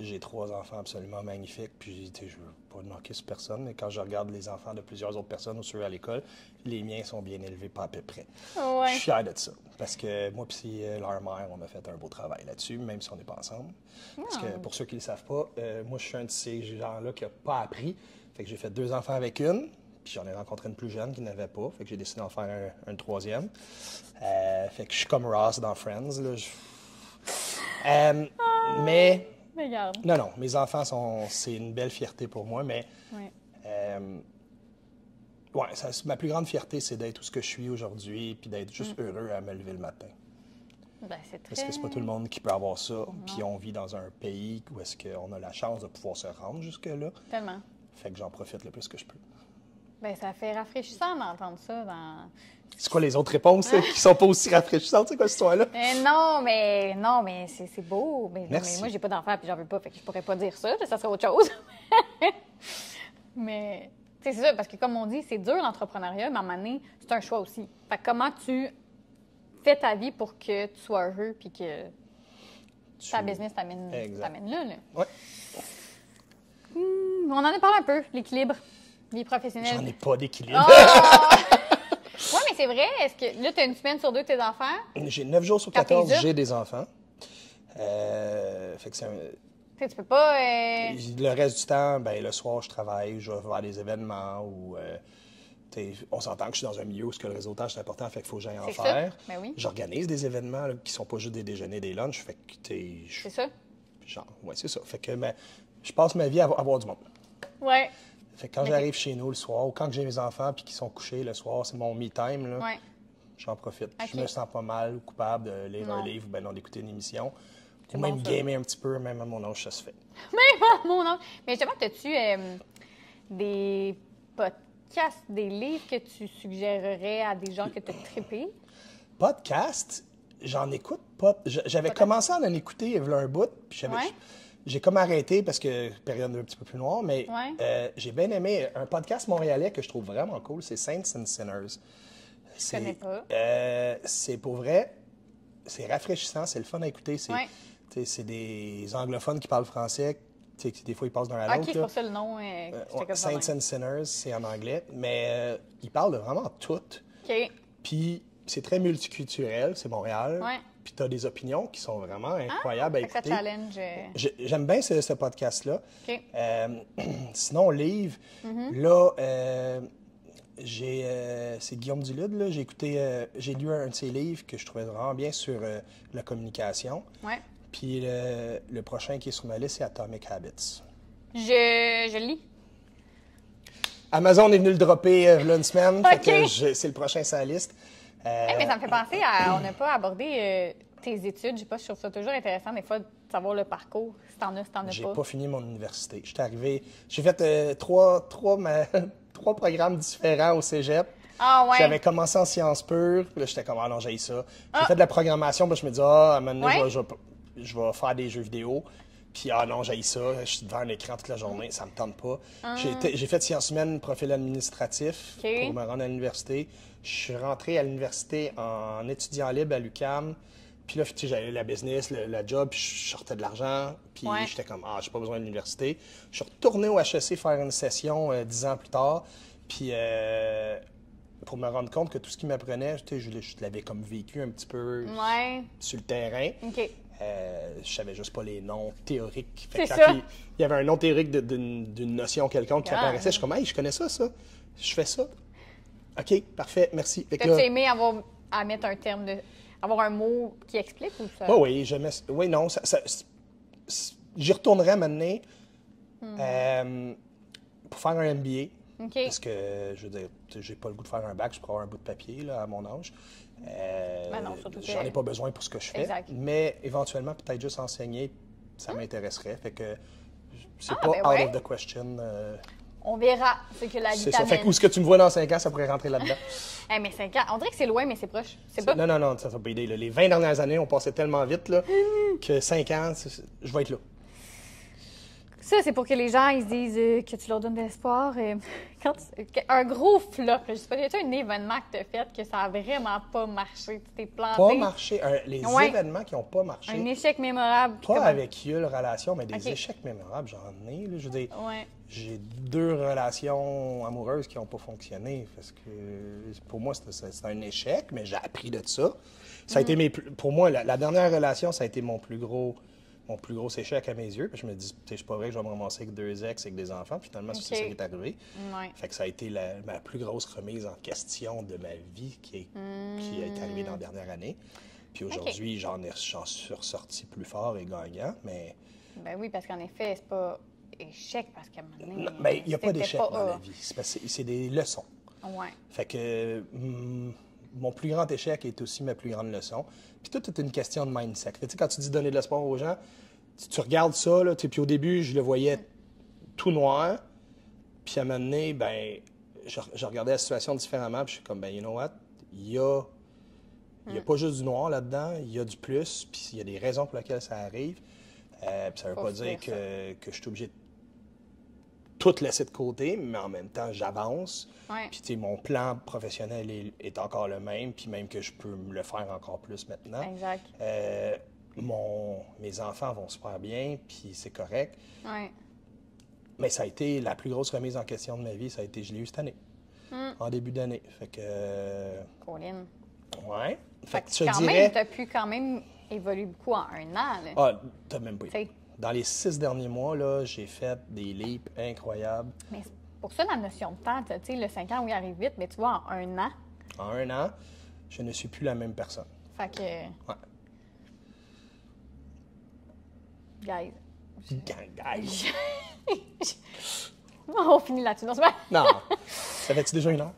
j'ai trois enfants absolument magnifiques, puis je veux pas manquer sur personne, mais quand je regarde les enfants de plusieurs autres personnes ou ceux à l'école, les miens sont bien élevés, pas à peu près. Je suis fier de ça, parce que moi puis euh, leur mère, on a fait un beau travail là-dessus, même si on n'est pas ensemble. Parce que ah. pour ceux qui ne le savent pas, euh, moi je suis un de ces gens-là qui n'a pas appris, fait que j'ai fait deux enfants avec une, puis j'en ai rencontré une plus jeune qui n'avait pas. Fait que j'ai décidé d'en faire un, troisième. Euh, fait que je suis comme Ross dans Friends. Ah. Mais non, non, mes enfants, sont, c'est une belle fierté pour moi, mais. ouais, euh, ma plus grande fierté, c'est d'être tout ce que je suis aujourd'hui, puis d'être juste mm. heureux à me lever le matin. Ben, c'est très... Parce que c'est pas tout le monde qui peut avoir ça, puis on vit dans un pays où est-ce qu'on a la chance de pouvoir se rendre jusque-là. Tellement. Fait que j'en profite le plus que je peux. Ben, ça fait rafraîchissant d'entendre ça dans c'est quoi les autres réponses euh, qui sont pas aussi rafraîchissantes, quoi, cette histoire-là? Euh, non, mais non, mais c'est beau. Mais, Merci. moi, j'ai pas d'enfant puis j'en veux pas, fait que je pourrais pas dire ça, ça serait autre chose. mais c'est ça, parce que comme on dit, c'est dur l'entrepreneuriat, mais à un moment c'est un choix aussi. Fait comment tu fais ta vie pour que tu sois heureux puis que ta business t'amène là? là. Hmm, on en a parlé un peu, l'équilibre, vie professionnelle. J'en ai pas d'équilibre. Oh! c'est vrai. Est-ce que là, tu as une semaine sur deux tes enfants? J'ai 9 jours sur 14, j'ai des enfants. Euh, fait que c'est Tu peux pas. Euh, le reste du temps, ben, le soir, je travaille, je vais voir des événements ou. Euh, on s'entend que je suis dans un milieu où ce que le réseautage est important, fait que faut que j'aille en faire. Ben J'organise des événements qui sont pas juste des déjeuners, des lunchs, fait que C'est ça. c'est ça. Fait que ben, je passe ma vie à voir du monde. Ouais quand j'arrive chez nous le soir ou quand j'ai mes enfants puis qu'ils sont couchés le soir, c'est mon me time. Là. Ouais. J'en profite. Je me sens pas mal ou coupable de lire un livre ou ben d'écouter une émission. Ou même gamer un petit peu, même à mon âge, ça se fait. Même à mon âge. Mais justement, as-tu euh, des podcasts, des livres que tu suggérerais à des gens que tu as trippé? Podcast? J'en écoute pas. J'avais commencé à en écouter il un bout. Puis j'avais j'ai comme arrêté parce que période un petit peu plus noire, mais euh, j'ai bien aimé un podcast montréalais que je trouve vraiment cool, c'est Saints and Sinners. Je connais pas. Euh, c'est pour vrai, c'est rafraîchissant, c'est le fun à écouter. C'est des anglophones qui parlent français, des fois ils passent dans la langue. Ok, c'est pour ça le nom. Euh, Saints and Sinners, c'est en anglais, mais ils parlent de vraiment tout. OK. Puis c'est très multiculturel, c'est Montréal. Ouais puis tu as des opinions qui sont vraiment ah, incroyables à écouter. J'aime bien ce, podcast-là. Euh, sinon, livre, mhm. là, euh, j'ai, euh, c'est Guillaume Dulude, là. J'ai écouté, j'ai lu un de ses livres que je trouvais vraiment bien sur la communication. Ouais. Puis le, prochain qui est sur ma liste, c'est Atomic Habits. Je, je lis. Amazon est venu le dropper là, semaine. c'est le prochain sur la liste. Euh, mais ça me fait penser à. On n'a pas abordé euh, tes études. Je sais pas, je trouve ça toujours intéressant, des fois, de savoir le parcours, si en as, si t'en as pas. J'ai pas fini mon université. J'étais arrivé. J'ai fait euh, trois, trois programmes différents au cégep. Ah, ouais. J'avais commencé en sciences pures, puis là, j'étais comme, ah non, j'ai ça. J'ai ah. fait de la programmation, puis je me dis, ah, maintenant, je, je, vais, faire des jeux vidéo. Puis, ah non, j'ai ça, je suis devant un écran toute la journée, ça me tente pas. Ah. J'ai fait sciences humaines, profil administratif pour me rendre à l'université. Je suis rentré à l'université en étudiant libre à l'UCAM. Puis là, j'avais la business, le, la job, puis je sortais de l'argent. Puis j'étais comme, ah, j'ai pas besoin de l'université. Je suis retourné au HEC faire une session euh, dix ans plus tard. Puis euh, pour me rendre compte que tout ce qui m'apprenait, je, je l'avais comme vécu un petit peu sur le terrain. Euh, je savais juste pas les noms théoriques. Il, y avait un nom théorique d'une notion quelconque qui ah. apparaissait. Je suis comme, hey, je connais ça, ça. Je fais ça. OK, parfait, merci. tu aimé avoir à mettre un terme avoir un mot qui explique ou ça? Oui, oui, je Oui, non. J'y retournerai maintenant hmm. euh, pour faire un MBA. Parce que, je veux dire, j'ai pas le goût de faire un bac, je avoir un bout de papier à mon âge. Euh, ben j'en ai pas besoin pour ce que je fais. Mais éventuellement, peut-être juste enseigner, ça hmm. m'intéresserait. Fait que c'est ah, pas ben out of the question. Euh. On verra ce que la vitamine... Fait que où est-ce que tu me vois dans 5 ans, ça pourrait rentrer là-dedans. Eh, mais 5 ans, on dirait que c'est loin, mais c'est proche. Non, non, non, ça, va pas aider Les 20 dernières années ont passé tellement vite là, que 5 ans, je vais être là. Ça, c'est pour que les gens ils disent euh, que tu leur donnes de l'espoir. Euh, un gros flop, je sais pas, y a un événement que tu as fait que ça a vraiment pas marché? Tu t'es planté? Pas marché. les événements qui n'ont pas marché. Un échec mémorable. Pas avec une relation, mais des échecs mémorables, j'en ai. je veux j'ai deux relations amoureuses qui n'ont pas fonctionné. Parce que pour moi, c'est un échec, mais j'ai appris de ça. ça a mm-hmm. été mes, pour moi, la dernière relation, ça a été mon plus gros mon plus gros échec à mes yeux. Puis je me dis, c'est pas vrai que je vais me ramasser avec deux ex, avec des enfants. Puis finalement, c'est ça qui est arrivé. Ouais. Fait que ça a été la, ma plus grosse remise en question de ma vie qui est, qui est hmm. arrivée dans la dernière année. Puis aujourd'hui, j'en suis ressorti plus fort et gagnant, mais... Ben oui, parce qu'en effet, c'est pas échec, parce qu'à un moment mais ben, il n'y a pas d'échec dans la vie. C'est des leçons. Ouais. Fait que... Hmm, mon plus grand échec est aussi ma plus grande leçon. Puis tout est une question de mindset. Fait, quand tu dis donner de l'espoir aux gens, tu, regardes ça, là, puis au début, je le voyais tout noir. Puis à un moment donné, ben, je, regardais la situation différemment, puis je suis comme, ben, you know what, il y a, mm. pas juste du noir là-dedans, il y a du plus, puis il y a des raisons pour lesquelles ça arrive. Euh, puis ça veut pas dire que, que, je suis obligé de tout laisser de côté, mais en même temps, j'avance. Puis, tu sais, mon plan professionnel est, encore le même, puis même que je peux le faire encore plus maintenant. Exact. Euh, mon, mes enfants vont super bien, puis c'est correct. Mais ça a été la plus grosse remise en question de ma vie, ça a été, je l'ai eu cette année, hmm. en début d'année. Fait que. Colline. Ouais. Fait, que, tu quand dirais... même, as pu quand même évoluer beaucoup en un an. Là. Ah, t'as même pas dans les six derniers mois, là, j'ai fait des leaps incroyables. Mais pour ça, la notion de temps, tu sais, le 5 ans, oui, arrive vite, mais tu vois, en un an. En un an, je ne suis plus la même personne. Fait que. Ouais. Guys. Guys. on finit là-dessus. Non, non. Ça fait-tu déjà une heure?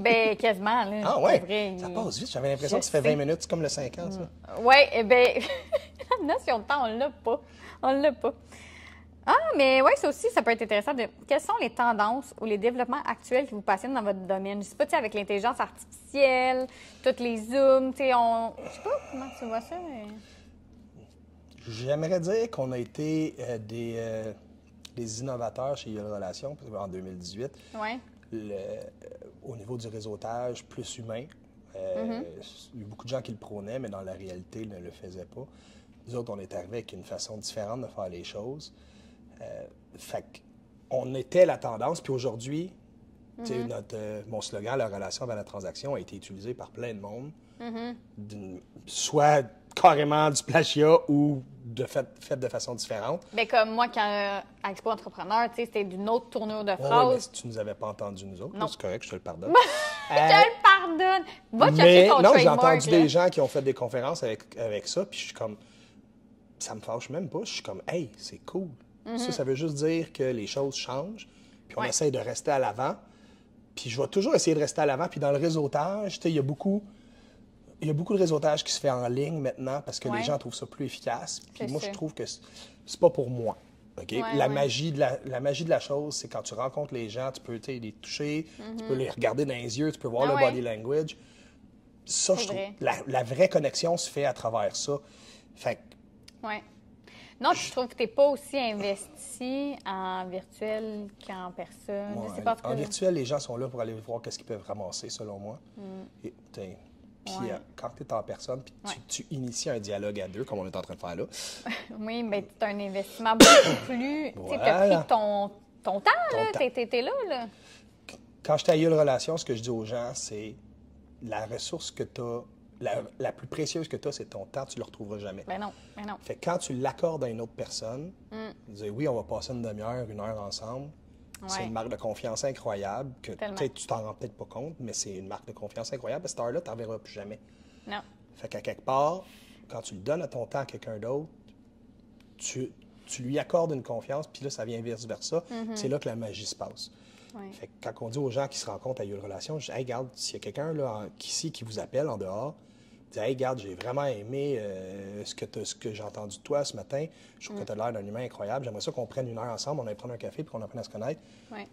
Ben, quasiment, là. Ah, ouais. ça passe vite. J'avais l'impression que ça fait 20 minutes. comme le 5 ans, ça. Oui, eh ben. on de temps, on l'a pas. On l'a pas. Ah, mais oui, ça aussi, ça peut être intéressant. De... Quelles sont les tendances ou les développements actuels qui vous passionnent dans votre domaine? Je sais pas, avec l'intelligence artificielle, toutes les zooms, tu sais, on... Je sais pas comment tu vois ça, J'aimerais dire qu'on a été euh, des, euh, des, innovateurs chez Yole Relations en 2018. Oui. Euh, au niveau du réseautage plus humain, mm-hmm. il y a beaucoup de gens qui le prônaient, mais dans la réalité, ils ne le faisaient pas. Nous autres, on est arrivés avec une façon différente de faire les choses. Euh, fait on était la tendance, puis aujourd'hui, mm-hmm. euh, mon slogan, la relation vers la transaction, a été utilisé par plein de monde, mm-hmm. soit carrément du plagiat ou de fait, fait, de façon différente. Mais comme moi, quand euh, Expo Entrepreneur, c'était d'une autre tournure de phrase. si tu nous avais pas entendu, nous autres, c'est correct, je te le pardonne. je te le pardonne! Va Non, j'ai entendu des gens qui ont fait des conférences avec ça, puis je suis comme ça me fâche même pas. Je suis comme, hey, c'est cool. Mhm. Ça, ça veut juste dire que les choses changent, puis on essaye de rester à l'avant. Puis je vais toujours essayer de rester à l'avant. Puis dans le réseautage, il y a beaucoup. Il y a beaucoup de réseautage qui se fait en ligne maintenant parce que les gens trouvent ça plus efficace. Puis moi, je trouve que c'est pas pour moi. Ok, la, Magie de la, magie de la chose, c'est quand tu rencontres les gens, tu peux les toucher, tu mhm. peux les regarder dans les yeux, tu peux voir leur ah le body language. Ça, je trouve. La, la vraie connexion se fait à travers ça. Fait oui. Non, je trouve que tu n'es pas aussi investi en virtuel qu'en personne. en virtuel, les gens sont là pour aller voir qu'est-ce qu'ils peuvent ramasser, selon moi. Mm. puis euh, quand tu es en personne, puis tu, inities un dialogue à deux, comme on est en train de faire là. oui, mais c'est un investissement beaucoup plus. Tu as pris ton, temps, là. Tu étais là, là. Quand je t'ai eu une relation, ce que je dis aux gens, c'est la ressource que tu as la, plus précieuse que toi, c'est ton temps, tu ne le retrouveras jamais. Mais ben non, ben non. Fait que quand tu l'accordes à une autre personne, mm. tu dis oui, on va passer une demi-heure, une heure ensemble, c'est une marque de confiance incroyable que peut tu t'en rends peut-être pas compte, mais c'est une marque de confiance incroyable. Cette heure-là, tu n'en verras plus jamais. Non. Fait qu'à quelque part, quand tu le donnes à ton temps à quelqu'un d'autre, tu, lui accordes une confiance, puis là, ça vient vice-versa. Mm-hmm. C'est là que la magie se passe. Fait quand on dit aux gens qui se rencontrent à une relation, je dis, hey, regarde, s'il y a quelqu'un ici qui vous appelle en dehors, dis, hey, regarde, j'ai vraiment aimé euh, ce que, ce que j'ai entendu de toi ce matin. Je trouve que mm. tu as l'air d'un humain incroyable. J'aimerais ça qu'on prenne une heure ensemble, on aille prendre un café puis qu'on apprenne à se connaître.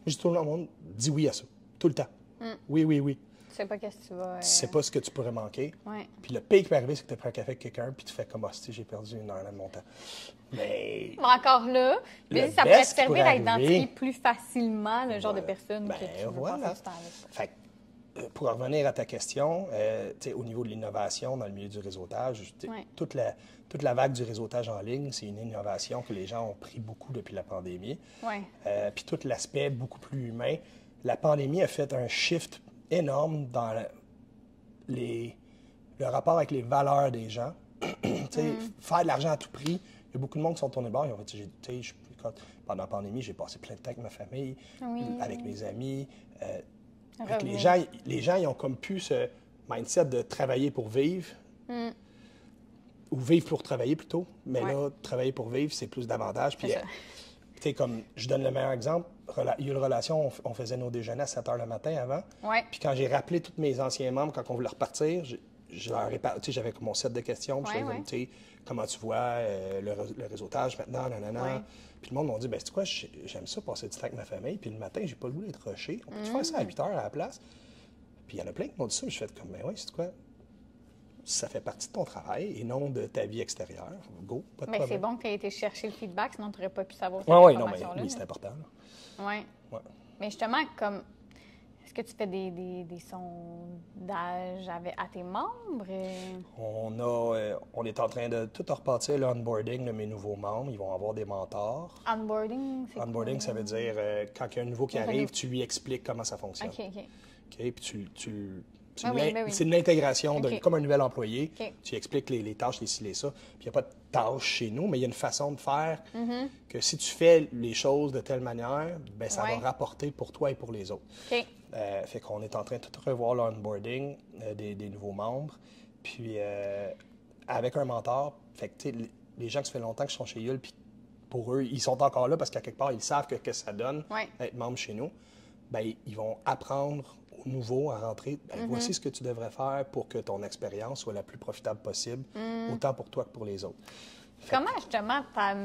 Je tout le monde, dit oui à ça, tout le temps. Mm. Oui, oui, oui. Tu sais pas ce que tu vas. Euh, sais pas ce que tu pourrais manquer. Puis le pire qui peut c'est que tu prends un café avec quelqu'un, puis tu fais comme, ah, j'ai perdu une heure de mon temps. Mais. encore là, ça pourrait te servir à identifier plus facilement le genre de personne ben, que tu veux voilà. passer euh, pour revenir à ta question, euh, au niveau de l'innovation dans le milieu du réseautage, toute, la, toute la vague du réseautage en ligne, c'est une innovation que les gens ont pris beaucoup depuis la pandémie. Euh, puis tout l'aspect beaucoup plus humain. La pandémie a fait un shift énorme dans les, le rapport avec les valeurs des gens. Mm. Faire de l'argent à tout prix, il y a beaucoup de monde qui sont tournés bord. pendant la pandémie, j'ai passé plein de temps avec ma famille, avec mes amis. Euh, les, gens, les gens, ont comme pu ce mindset de travailler pour vivre. Mm. Ou vivre pour travailler plutôt. Mais là, travailler pour vivre, c'est plus davantage. Puis, euh, tu comme je donne le meilleur exemple, il y a eu une relation, on, faisait nos déjeuners à 7 h le matin avant. Puis quand j'ai rappelé tous mes anciens membres, quand on voulait repartir, j'avais mon set de questions. Puis comment tu vois euh, le, réseautage maintenant, nanana. Puis le monde m'a dit, ben c'est quoi, j'aime ça passer du temps avec ma famille. Puis le matin, j'ai pas voulu être d'être rushé. On peut mm. faire ça à 8 h à la place? Puis il y en a plein qui m'ont dit ça. Je fais comme, ben oui, c'est quoi? ça fait partie de ton travail et non de ta vie extérieure. Go, pas de mais c'est bon que tu aies été chercher le feedback, sinon tu n'aurais pas pu savoir cette Oui, oui, non, mais, c'est important. Oui. Mais justement, comme est-ce que tu fais des, des, sondages à tes membres? On, a, euh, on est en train de tout repartir l'onboarding de mes nouveaux membres. Ils vont avoir des mentors. Onboarding, c'est Onboarding, ça veut dire euh, quand il y a un nouveau qui arrive, tu lui expliques comment ça fonctionne. OK, OK. OK, puis tu, tu ah ben c'est une intégration comme un nouvel employé. Tu expliques les, tâches, les ci, ça. Puis il n'y a pas de tâches chez nous, mais il y a une façon de faire mhm. que si tu fais les choses de telle manière, ben, ça va rapporter pour toi et pour les autres. On euh, fait qu'on est en train de revoir l'onboarding euh, des, nouveaux membres. Puis euh, avec un mentor, fait que, les gens qui se fait longtemps sont chez Yule, puis pour eux, ils sont encore là parce qu'à quelque part, ils savent que, que ça donne être d'être membre chez nous. Ben, ils vont apprendre nouveau à rentrer, ben, mm-hmm. voici ce que tu devrais faire pour que ton expérience soit la plus profitable possible, mm. autant pour toi que pour les autres. Comment justement Parce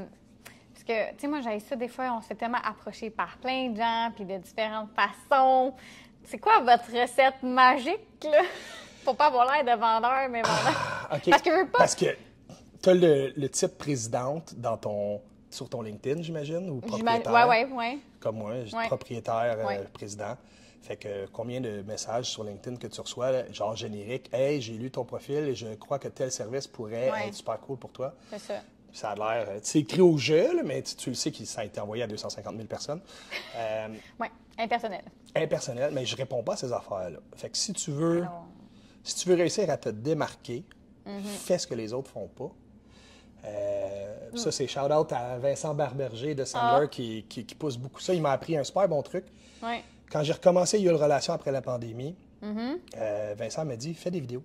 que, tu sais, moi, j'ai ça des fois, on s'est tellement approché par plein de gens, puis de différentes façons. C'est quoi votre recette magique, là? Pour pas avoir l'air de vendeur, mais ah, Parce que Parce que tu as le, type présidente dans ton sur ton LinkedIn, j'imagine, ou propriétaire. Oui, oui, oui. Comme moi, propriétaire, euh, président. Fait que combien de messages sur LinkedIn que tu reçois, genre générique, hey, j'ai lu ton profil et je crois que tel service pourrait être super cool pour toi. C'est ça. ça a l'air, euh, c'est écrit au jeu, mais tu, le sais que ça a été envoyé à 250 000 personnes. Euh, oui, impersonnel. Impersonnel, mais je réponds pas à ces affaires-là. Fait que si tu veux, si tu veux réussir à te démarquer, mm-hmm. fais ce que les autres font pas. Euh, mm. Ça, c'est shout-out à Vincent Barberger de Sandler ah. qui, qui, qui pousse beaucoup ça. Il m'a appris un super bon truc. Oui quand j'ai recommencé une Relation après la pandémie, mm-hmm. euh, Vincent m'a dit fais des vidéos.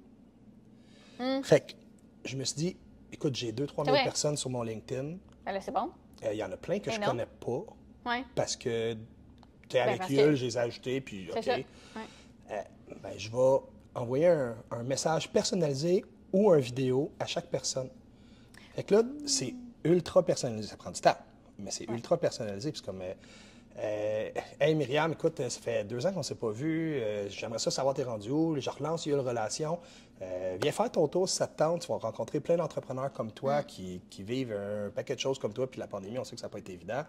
Mm. Fait que je me suis dit écoute, j'ai 2-3 000 personnes sur mon LinkedIn. Ah, c'est bon. Euh, il y en a plein que je ne connais pas. Parce que tu es ben, avec eux, je les ai ajoutés, puis OK. Euh, ben, je vais envoyer un, message personnalisé ou un vidéo à chaque personne. Fait que là, c'est mm. ultra personnalisé. Ça prend du temps, mais c'est ultra personnalisé. Puis comme euh, hey Myriam, écoute, euh, ça fait deux ans qu'on ne s'est pas vu. Euh, j'aimerais ça savoir tes rendus où. Je relance une relation. viens faire ton tour ça tente. Tu vas rencontrer plein d'entrepreneurs comme toi mm. qui, vivent un paquet de choses comme toi. Puis la pandémie, on sait que ça n'a pas été évident.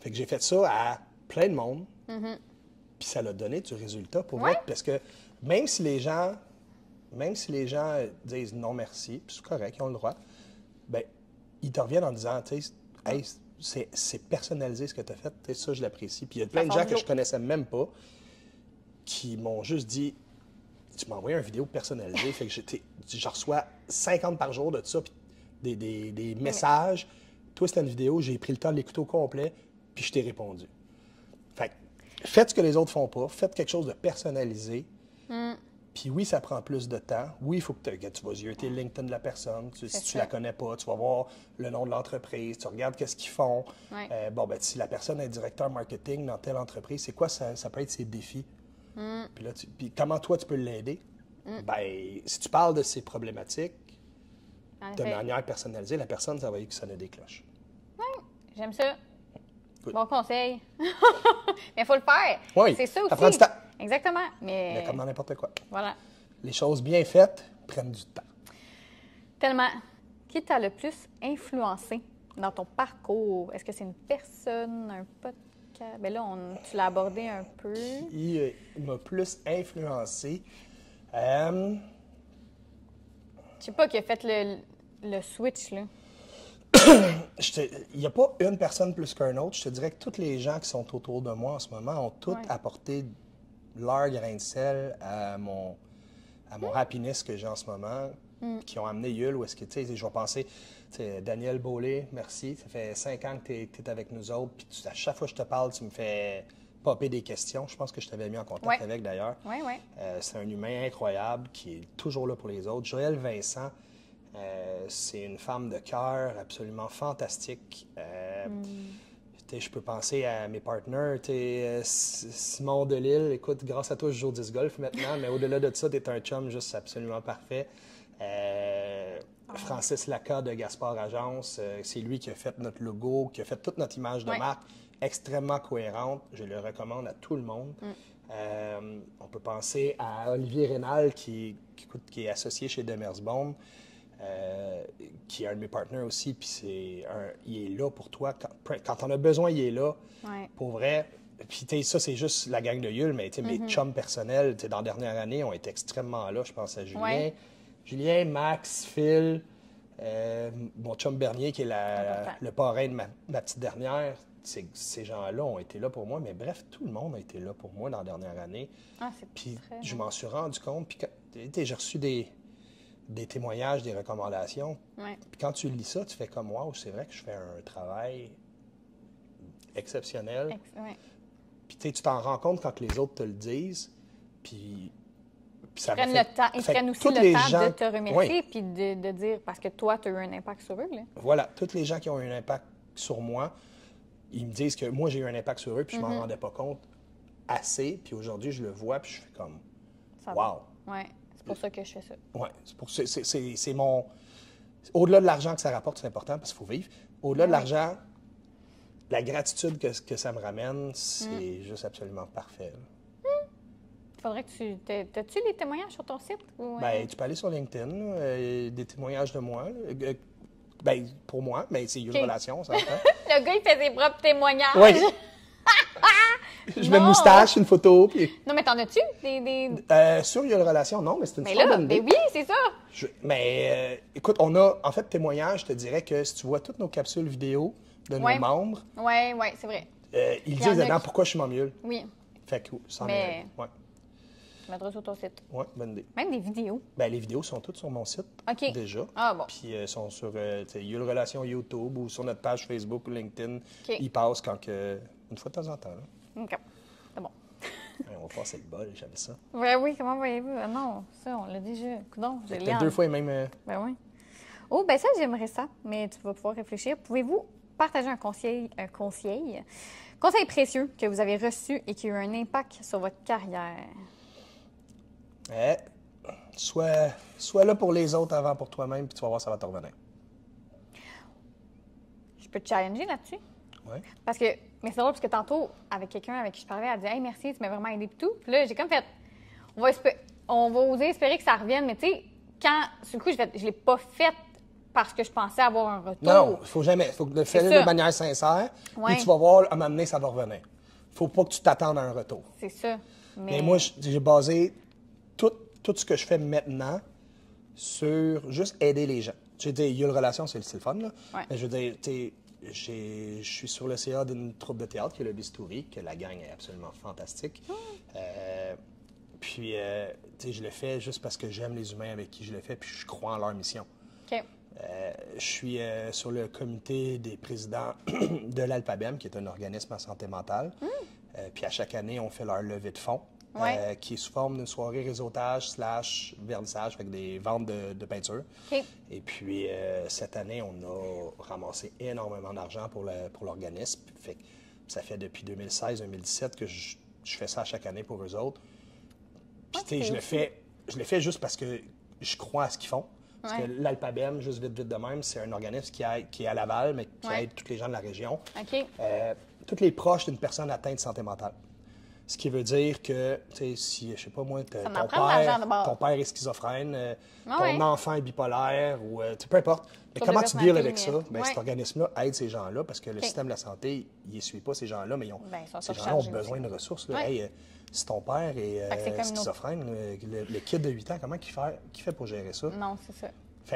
Fait que j'ai fait ça à plein de monde. Mm-hmm. Puis ça l'a donné du résultat pour moi. Parce que même si les gens, même si les gens disent non merci, c'est correct, ils ont le droit, ben ils te reviennent en disant, tu sais, c'est personnalisé ce que tu as fait. ça, je l'apprécie. Puis il y a plein de gens que je connaissais même pas qui m'ont juste dit Tu m'as envoyé une vidéo personnalisée. fait que je reçois 50 par jour de ça, puis des, messages. Toi, c'était une vidéo, j'ai pris le temps de l'écouter au complet, puis je t'ai répondu. Fait faites ce que les autres font pas, faites quelque chose de personnalisé. Hmm. Puis oui, ça prend plus de temps. Oui, il faut que, tu vas le LinkedIn de la personne. si tu tu la connais pas, tu vas voir le nom de l'entreprise, tu regardes qu'est-ce qu'ils font. Euh, bon, ben, si la personne est directeur marketing dans telle entreprise, c'est quoi ça, ça, peut être ses défis? Mm. Puis, là, comment toi, tu peux l'aider? Mm. Ben, si tu parles de ses problématiques de manière personnalisée, la personne, ça va y que ça ne décloche. Oui, j'aime ça. Bon conseil. Mais il faut le faire. Oui, c'est ça aussi. Exactement. Mais, mais comme dans n'importe quoi. Voilà. Les choses bien faites prennent du temps. Tellement. Qui t'a le plus influencé dans ton parcours? Est-ce que c'est une personne, un podcast? Bien là, on, tu l'as abordé un peu. Qui euh, m'a plus influencé? Euh... Je sais pas, qui a fait le, le switch, là. Il n'y a pas une personne plus qu'un autre. Je te dirais que toutes les gens qui sont autour de moi en ce moment ont toutes apporté leur grain de sel à mon, à mon hmm. happiness que j'ai en ce moment, hmm. qui ont amené Yul où est-ce que, tu sais, je vais penser, Daniel Beaulet, merci, ça fait cinq ans que tu es, avec nous autres, puis à chaque fois que je te parle, tu me fais popper des questions. Je pense que je t'avais mis en contact avec d'ailleurs. Oui, oui. Euh, c'est un humain incroyable qui est toujours là pour les autres. Joël Vincent, euh, c'est une femme de cœur absolument fantastique. Euh, hmm je peux penser à mes partenaires. Euh, Simon Delille, écoute, grâce à toi, je joue 10 golf maintenant, mais au-delà de ça, tu es un chum juste absolument parfait. Euh, ah. Francis Laca de Gaspard Agence, euh, c'est lui qui a fait notre logo, qui a fait toute notre image de marque extrêmement cohérente. Je le recommande à tout le monde. Mm. on peut penser à Olivier Rénal qui, est associé chez Bombes. Euh, qui est un de mes partenaires aussi, puis c'est il est là pour toi. Quand, quand on a besoin, il est là. Pour vrai. Puis ça, c'est juste la gang de Yule, mais tu sais mes mm-hmm. chums personnels, dans la dernière année, ont été extrêmement là. Je pense à Julien. Julien, Max, Phil, euh, mon chum Bernier, qui est le parrain de ma, petite dernière ces, gens-là ont été là pour moi, mais bref, tout le monde a été là pour moi dans la dernière année. Ah, puis je m'en suis rendu compte, puis j'ai reçu des, des témoignages, des recommandations. Puis quand tu lis ça, tu fais comme wow, c'est vrai que je fais un travail exceptionnel. Puis tu t'en rends compte quand les autres te le disent. Puis ça prennent le ils prennent aussi le temps de te remercier puis de, dire parce que toi, tu as eu un impact sur eux. Voilà, toutes les gens qui ont eu un impact sur moi, ils me disent que moi, j'ai eu un impact sur eux puis je m'en mm-hmm. rendais pas compte assez. Puis aujourd'hui, je le vois puis je fais comme waouh. wow. C'est pour ça que je fais ça. Oui, c'est mon. Au-delà de l'argent que ça rapporte, c'est important parce qu'il faut vivre. Au-delà de l'argent, la gratitude que, que ça me ramène, c'est mm. juste absolument parfait. Mm. Faudrait que tu. T'as-tu les témoignages sur ton site? Ou... Euh? Ben, tu peux aller sur LinkedIn, euh, des témoignages de moi. Euh, ben, pour moi, mais c'est une relation, ça. Le gars, il fait ses propres témoignages. Oui je mets une moustache, une photo. Puis... Non, mais t'en as-tu des. des... Euh, sur Yule Relation, non, mais c'est une mais là, Mais ben oui, c'est ça. Mais euh, écoute, on a, en fait, témoignage, je te dirais que si tu vois toutes nos capsules vidéo de nos membres. Oui, oui, c'est vrai. Euh, ils disent dedans pourquoi je suis mieux. Oui. Fait que, ça mais... est. Euh, ouais. Mettre sur ton site. Oui, bonne idée. Même des vidéos. Ben, les vidéos sont toutes sur mon site. Déjà. Ah bon. Puis sont sur euh, Yule Relation YouTube ou sur notre page Facebook ou LinkedIn. OK. Ils passent quand que. Une fois de temps en temps. Là. OK. C'est bon. on va passer le bol, j'avais ça. Oui, oui, comment voyez-vous? Ah non, ça, on l'a déjà. donc, j'ai peut deux fois et même. Euh, ben oui. Oh, ben ça, j'aimerais ça, mais tu vas pouvoir réfléchir. Pouvez-vous partager un conseil, un conseil, conseil précieux que vous avez reçu et qui a eu un impact sur votre carrière? Eh, sois, sois là pour les autres avant pour toi-même, puis tu vas voir, ça va te revenir. Je peux te challenger là-dessus? Parce que, mais c'est drôle, parce que tantôt, avec quelqu'un avec qui je parlais, elle dit Hey, merci, tu m'as vraiment aidé et tout. là, j'ai comme fait on va, oser espérer que ça revienne, mais tu sais, quand, sur coup, je ne l'ai pas fait parce que je pensais avoir un retour. Non, il faut jamais. Il faut le faire de manière sincère. et tu vas voir, à un moment ça va revenir. faut pas que tu t'attendes à un retour. C'est ça. Mais... moi, j'ai basé tout, ce que je fais maintenant sur juste aider les gens. tu dit, il y a une relation, c'est le, téléphone. » fun, là. Mais je veux dire, je suis sur le CA d'une troupe de théâtre qui est le Bistouri, que la gang est absolument fantastique. Euh, puis, euh, tu sais, je le fais juste parce que j'aime les humains avec qui je le fais, puis je crois en leur mission. Euh, je suis sur le comité des présidents de l'Alpabem, qui est un organisme en santé mentale. Hmm. puis à chaque année, on fait leur levée de fonds. Euh, qui est sous forme d'une soirée réseautage slash vernissage, avec des ventes de, de peinture. Et puis, euh, cette année, on a ramassé énormément d'argent pour l'organisme. ça fait depuis 2016-2017 que je, fais ça chaque année pour eux autres. Puis, je le fais, je le fais juste parce que je crois à ce qu'ils font. Parce que l'Alpabem, juste vite, de même, c'est un organisme qui, qui, est à Laval, mais qui aide tous les gens de la région. OK. Euh, toutes les proches d'une personne atteinte de santé mentale. Ce qui veut dire que, tu sais, si, je sais pas moi, ton père, ton père, est schizophrène, euh, ah ton enfant est bipolaire, ou euh, peu importe. Mais comment tu deals avec ça? Ben, cet organisme-là aide ces gens-là parce que le système de la santé, il ne suit pas ces gens-là, mais ils ont, ben, ces gens-là ont besoin de ressources. Euh, si ton père est, euh, schizophrène, le, kid de 8 ans, comment il fait, pour gérer ça? Non, c'est ça.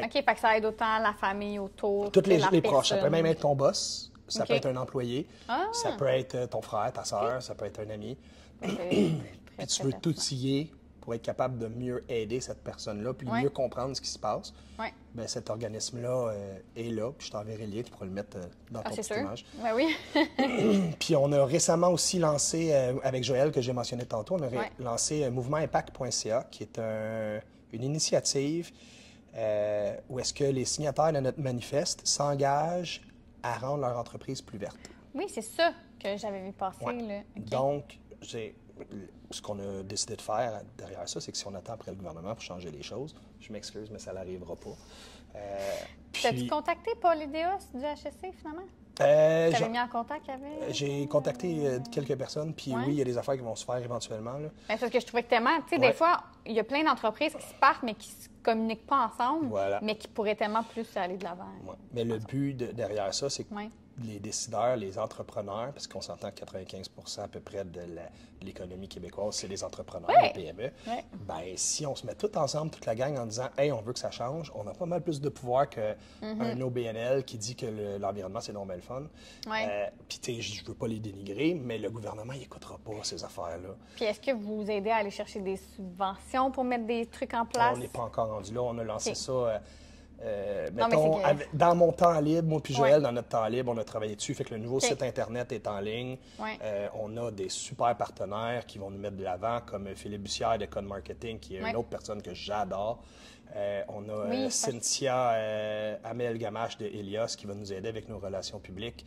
OK, parce que ça aide autant la famille autour. Toutes les, la les proches. Ça peut même être ton boss. Ça peut être un employé, ah. ça peut être euh, ton frère, ta soeur, ça peut être un ami. puis tu veux t'outiller pour être capable de mieux aider cette personne-là, puis mieux comprendre ce qui se passe. Ouais. Bien, cet organisme-là euh, est là, puis je t'enverrai le lien, tu pourras le mettre euh, dans ah, ton sûr. image. Ben oui. puis on a récemment aussi lancé, avec Joël, que j'ai mentionné tantôt, on a lancé mouvement'impact.ca, qui est une initiative où est-ce que les signataires de notre manifeste s'engagent à rendre leur entreprise plus verte. Oui, c'est ça que j'avais vu passer. Là. Donc, ce qu'on a décidé de faire derrière ça, c'est que si on attend après le gouvernement pour changer les choses, je m'excuse, mais ça n'arrivera pas. Euh, as T'as-tu contacté Paul Ideos du HSC finalement? Euh, tu mis en contact avec? Euh, j'ai contacté euh, quelques personnes, puis oui, il y a des affaires qui vont se faire éventuellement. Ben, c'est ce que je trouvais tellement, tu sais, des fois, il y a plein d'entreprises qui se partent, mais qui se communiquent pas ensemble, mais qui pourraient tellement plus aller de l'avant. Mais le but derrière ça, c'est que les décideurs, les entrepreneurs, parce qu'on s'entend que 95 à peu près de l'économie québécoise, c'est les entrepreneurs, des PME. Ben, si on se met tout ensemble, toute la gang, en disant Hey, on veut que ça change, on a pas mal plus de pouvoir qu'un mm-hmm. un OBNL qui dit que l'environnement, c'est non le fun. Euh, Puis, tu je veux pas les dénigrer, mais le gouvernement, il n'écoutera pas ces affaires-là. Puis, est-ce que vous aidez à aller chercher des subventions pour mettre des trucs en place? On n'est pas encore rendu là. On a lancé ça. Euh, euh, mettons, dans mon temps libre, moi puis Joël, dans notre temps libre, on a travaillé dessus. Fait que le nouveau site Internet est en ligne. Euh, on a des super partenaires qui vont nous mettre de l'avant, comme Philippe Bussière de Code Marketing, qui est une autre personne que j'adore. Euh, on a Cynthia Amel Gamache de Elias qui va nous aider avec nos relations publiques,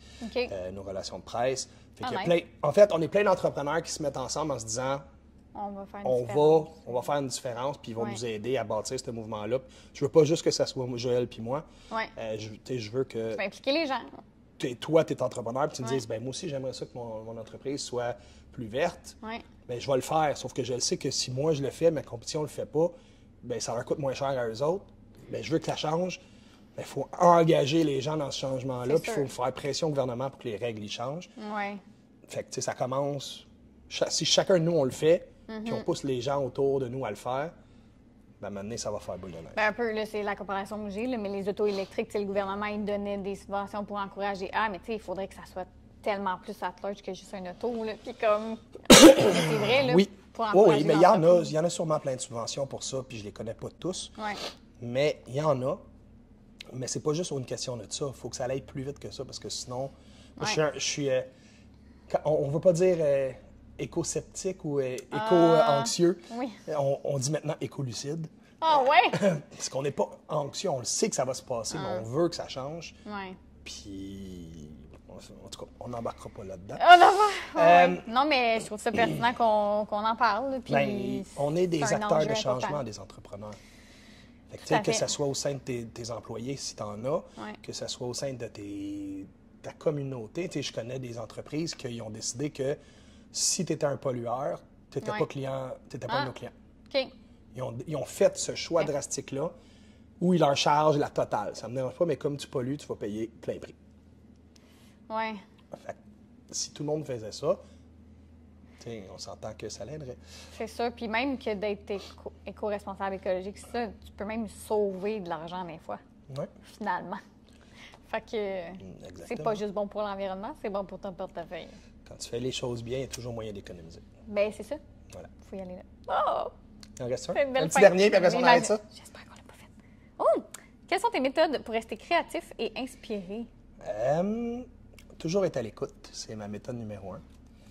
nos relations de presse. Fait ah, en fait, on est plein d'entrepreneurs qui se mettent ensemble en se disant on va faire une on différence. Va, on va faire une différence, puis ils vont nous aider à bâtir ce mouvement-là. Je veux pas juste que ça soit Joël puis moi. Ouais. Euh, je, veux que... Tu impliquer les gens. Es, toi, tu es entrepreneur, puis tu me dises, ben moi aussi, j'aimerais ça que mon, entreprise soit plus verte. Ben, je vais le faire, sauf que je le sais que si moi, je le fais, ma compétition le fait pas, ben ça leur coûte moins cher à eux autres. mais ben, je veux que ça change. Il ben, faut engager les gens dans ce changement-là, puis il faut faire pression au gouvernement pour que les règles y changent. Fait que, ça commence... Si chacun de nous, on le fait, puis mhm. on pousse les gens autour de nous à le faire, ben, maintenant, ça va faire boule de neige. Bien, un peu, là, c'est la comparaison que j'ai, mais les autos électriques, le gouvernement, il donnait des subventions pour encourager. Ah, mais tu sais, il faudrait que ça soit tellement plus à que juste un auto, là. Puis comme. c'est vrai, là. Oui. Pour oui, mais il y, en a, il y en a sûrement plein de subventions pour ça, puis je les connais pas tous. Ouais. Mais il y en a. Mais c'est pas juste une question de ça. Il faut que ça aille plus vite que ça, parce que sinon. Je suis. Euh, on ne veut pas dire. Euh, éco-sceptique ou euh, ah, éco-anxieux. Euh, on, dit maintenant éco-lucide. Ah ouais? Parce qu'on n'est pas anxieux, on le sait que ça va se passer, mais ah. on veut que ça change. Ouais. Puis, en tout cas, on n'embarquera pas là-dedans. Oh, non. Euh, non, mais je trouve ça pertinent qu'on en parle. Ben, on est des acteurs de changement, des entrepreneurs. Fait que, ce soit au sein de tes, employés, si tu en as, que ce soit au sein de tes, ta communauté. je connais des entreprises qui ont décidé que si tu étais un pollueur, tu n'étais pas client, étais pas ah, nos clients. Ils, ont, fait ce choix drastique-là où ils leur chargent la totale. Ça ne me dérange pas, mais comme tu pollues, tu vas payer plein prix. Oui. si tout le monde faisait ça, on s'entend que ça l'aiderait. C'est ça. Puis même que d'être éco- responsable écologique, ça, tu peux même sauver de l'argent des fois. Oui. Finalement. Fait que mm, c'est pas juste bon pour l'environnement, c'est bon pour ton portefeuille. Quand tu fais les choses bien, il y a toujours moyen d'économiser. Ben c'est ça. Voilà. Il faut y aller là. Oh! Il en reste un. un petit dernier, puis après, on arrête ça. J'espère qu'on l'a pas fait. Oh! Quelles sont tes méthodes pour rester créatif et inspiré? Euh, toujours être à l'écoute. C'est ma méthode numéro un.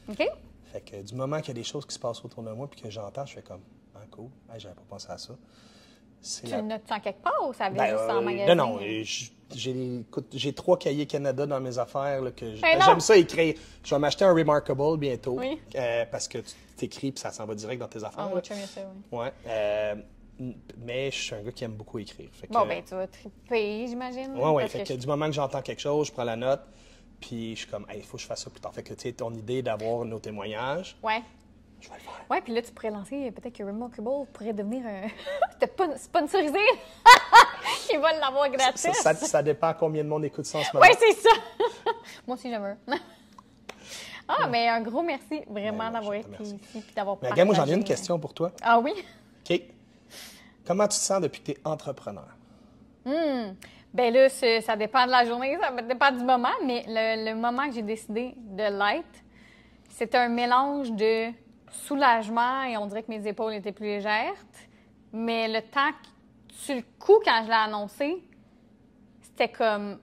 OK. Fait que du moment qu'il y a des choses qui se passent autour de moi puis que j'entends, je fais comme, ah, cool, j'avais pas pensé à ça. Tu le notes en quelque part ou ça vient ben, juste en euh, magasin? Non, non. J'ai trois cahiers Canada dans mes affaires. que ben ben, J'aime ça écrire. Je vais m'acheter un Remarkable bientôt. Euh, parce que tu t'écris et ça s'en va direct dans tes ah, affaires. oui, ça, oui. Ouais, euh, mais je suis un gars qui aime beaucoup écrire. bon, ben tu vas triper, j'imagine. Oui, oui. Fait que, du moment que j'entends quelque chose, je prends la note. Puis je suis comme, il faut que je fasse ça plus tard. Fait que, tu sais, ton idée d'avoir nos témoignages. Ouais. Je vais le faire. Ouais, puis là, tu pourrais lancer, euh, peut-être que Remarkable pourrait devenir un. sponsorisé. Ils vont l'avoir gratuit. Ça, ça, ça, dépend combien de monde écoute ça en ce moment. Oui, c'est ça. Moi aussi, j'aime Ah, mais un gros merci vraiment ben, d'avoir été ici et d'avoir partagé. Regarde, moi, j'en ai une question pour toi. Euh, ah oui? OK. Comment tu te sens depuis que tu es entrepreneur? Hum. Ben là, ça dépend de la journée, ça dépend du moment, mais le, le moment que j'ai décidé de l'être, c'est un mélange de soulagement et on dirait que mes épaules étaient plus légères. Mais le temps, sur le coup, quand je l'ai annoncé, c'était comme.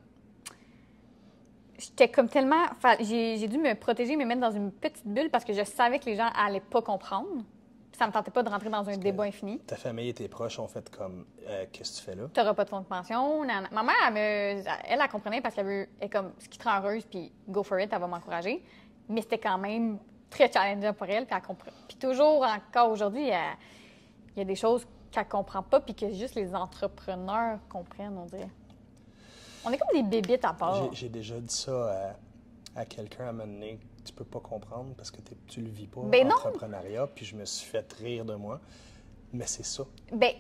J'étais comme tellement. j'ai dû me protéger, me mettre dans une petite bulle parce que je savais que les gens allaient pas comprendre. Ça me tentait pas de rentrer dans un débat infini. Ta famille et tes proches ont fait comme euh, Qu'est-ce que tu fais là? Tu n'auras pas de fonds de pension. Ma mère, elle, a elle, comprenait parce qu'elle veut. Elle comme ce qui te rend heureuse, puis go for it, elle va m'encourager. Mais c'était quand même très challengeant pour elle. Puis, elle comprend. puis toujours, encore aujourd'hui, euh, il y a des choses qu'elle ne comprend pas, puis que juste les entrepreneurs comprennent, on dirait. On est comme des bébites à part. J'ai déjà dit ça euh, à, quelqu'un à un moment donné. Tu peux pas comprendre parce que tu le vis pas, ben l'entrepreneuriat, puis je me suis fait rire de moi. Mais c'est ça. Ben,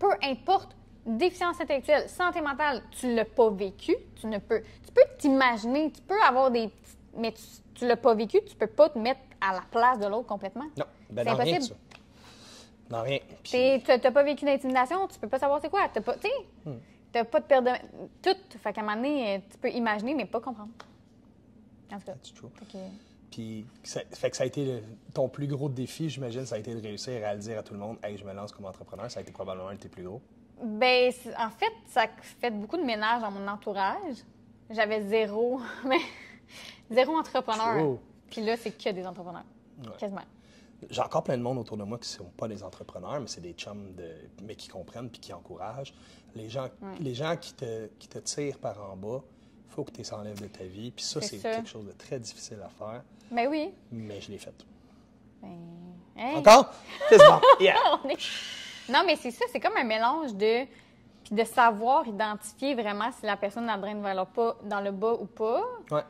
peu importe, déficience intellectuelle, santé mentale, tu l'as pas vécu, tu ne peux... Tu peux t'imaginer, tu peux avoir des petites mais tu ne l'as pas vécu, tu peux pas te mettre à la place de l'autre complètement. Non, ben, c'est impossible. Rien, ça. Non, rien. Tu n'as pas vécu d'intimidation, tu peux pas savoir c'est quoi. Tu pas, hmm. pas de perte de. Tout. Fait un moment donné, euh, tu peux imaginer, mais pas comprendre. En tout cas. Puis, ça, fait que ça a été ton plus gros défi, j'imagine, ça a été de réussir à le dire à tout le monde, hey, je me lance comme entrepreneur. Ça a été probablement un tes plus gros. Ben, en fait, ça a fait beaucoup de ménage dans mon entourage. J'avais zéro, mais Zéro entrepreneur. Puis là, c'est que des entrepreneurs. Quasiment. J'ai encore plein de monde autour de moi qui ne sont pas des entrepreneurs, mais c'est des chums, de, mais qui comprennent puis qui encouragent. Les gens, les gens qui, te, te tirent par en bas, il faut que tu s'enlèves de ta vie. Puis ça, c'est quelque chose de très difficile à faire. Mais ben oui. Mais je l'ai fait. Ben, encore? C'est bon. Non, mais c'est ça, c'est comme un mélange de puis de savoir identifier vraiment si la personne a le dans le bas ou pas. Ouais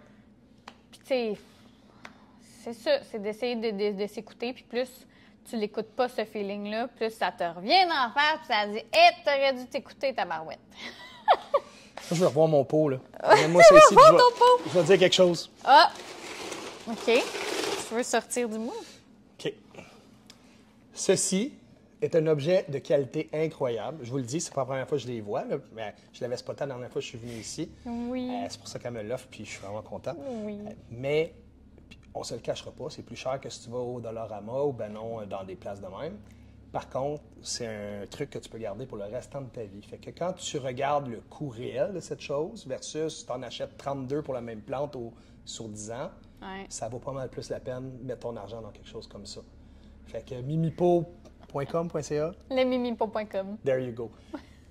c'est ça, c'est d'essayer de, s'écouter, puis plus tu l'écoutes pas, ce feeling-là, plus ça te revient d'en faire, puis ça dit Hé, eh, t'aurais dû t'écouter, ta marouette! » je veux revoir mon pot, là. Moi, c'est Je vais, dire quelque chose. Ah! OK. Tu veux sortir du mouvement? OK. Ceci est un objet de qualité incroyable. Je vous le dis, c'est pas la première fois que je les vois, mais je l'avais spoté la dernière fois que je suis venu ici. Euh, c'est pour ça qu'elle me l'offre, puis je suis vraiment content. Euh, mais on ne se le cachera pas, c'est plus cher que si tu vas au Dollarama ou ben non euh, dans des places de même. Par contre, c'est un truc que tu peux garder pour le restant de ta vie. Fait que quand tu regardes le coût réel de cette chose versus tu en achètes 32 pour la même plante au, sur 10 ans, ça vaut pas mal plus la peine de mettre ton argent dans quelque chose comme ça. Fait que Mimipo .com.ca? Mimipo.com. There you go.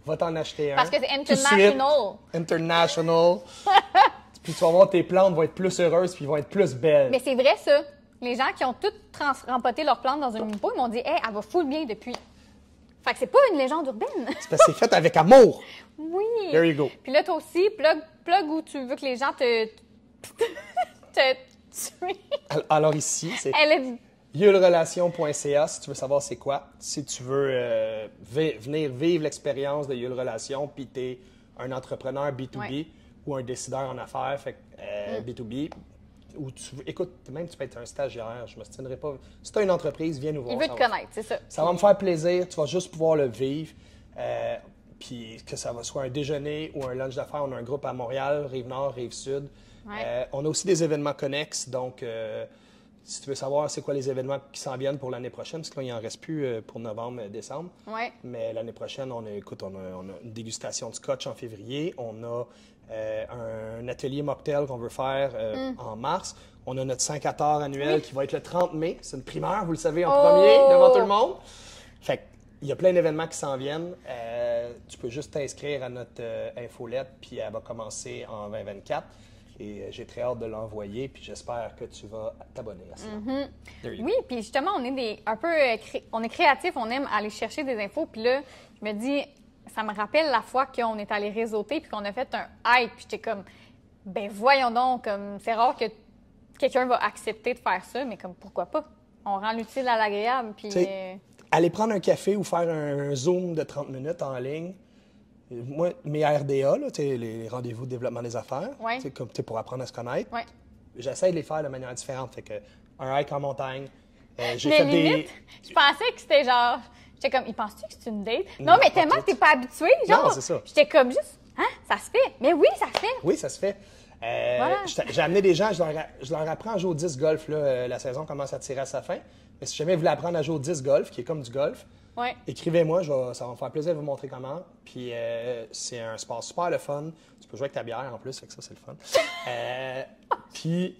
Va t'en acheter un. Parce que c'est international. international. puis tu vas voir, tes plantes vont être plus heureuses puis vont être plus belles. Mais c'est vrai, ça. Les gens qui ont toutes rempoté leurs plantes dans une oh. mimpo, ils m'ont dit Hey, elle va full bien depuis. Fait que c'est pas une légende urbaine. c'est parce que c'est fait avec amour. Oui. There you go. Puis là, toi aussi, plug, plug où tu veux que les gens te. te Alors ici, c'est. Elle est YulRelation.ca si tu veux savoir c'est quoi, si tu veux euh, venir vivre l'expérience de Yule Relation, puis tu es un entrepreneur B2B ou un décideur en affaires fait, B2B, euh, mm. ou tu écoute, même tu peux être un stagiaire, je ne m'ostinerai pas. Si tu as une entreprise, viens nous voir. Il veut te connaître, c'est ça. Ça va me faire plaisir, tu vas juste pouvoir le vivre. Euh, puis que ça va soit un déjeuner ou un lunch d'affaires, on a un groupe à Montréal, Rive-Nord, Rive-Sud. on a aussi des événements connexes, donc si tu veux savoir c'est quoi les événements qui s'en viennent pour l'année prochaine, parce que là, il reste plus euh, pour novembre, euh, décembre. Mais l'année prochaine, on a, on une dégustation de scotch en février, on a euh, un atelier mocktail qu'on veut faire mm. en mars. On a notre 5 à annuel qui va être le 30 mai. C'est une primaire, vous le savez, en oh! premier, devant tout le monde. il y a plein d'événements qui s'en viennent. tu peux juste t'inscrire à notre infolette, puis elle va commencer en 2024. Et euh, j'ai très hâte de l'envoyer, puis j'espère que tu vas t'abonner à ça. Mhm. Oui, puis justement, on est un peu euh, on est créatif, on aime aller chercher des infos. Puis là, je me dis, ça me rappelle la fois qu'on est allé réseauter, puis qu'on a fait un hype. Puis j'étais comme, ben voyons donc, c'est rare que quelqu'un va accepter de faire ça, mais comme pourquoi pas? On rend l'utile à l'agréable, puis... Euh, aller prendre un café ou faire un zoom de 30 minutes en ligne, moi, mes RDA, les rendez-vous de développement des affaires, c'est pour apprendre à se connaître, j'essaie de les faire de manière différente. Fait que, un hike en montagne, euh, j'ai limite, je pensais que c'était genre... J'étais comme, il pense-tu que c'est une date? Non, mais tellement que t'es pas habitué, genre. Non, c'est ça. J'étais comme juste, hein, ça se fait. Mais oui, ça se fait. Oui, ça se fait. Euh, j'ai amené des gens, je leur, apprends à jouer au 10 golf. Euh, la saison commence à tirer à sa fin. Mais si jamais vous voulez apprendre à jouer au 10 golf, qui est comme du golf, Écrivez-moi, ça va me faire plaisir de vous montrer comment. Puis euh, c'est un sport super le fun. Tu peux jouer avec ta bière en plus, fait que ça, c'est le fun. Euh, puis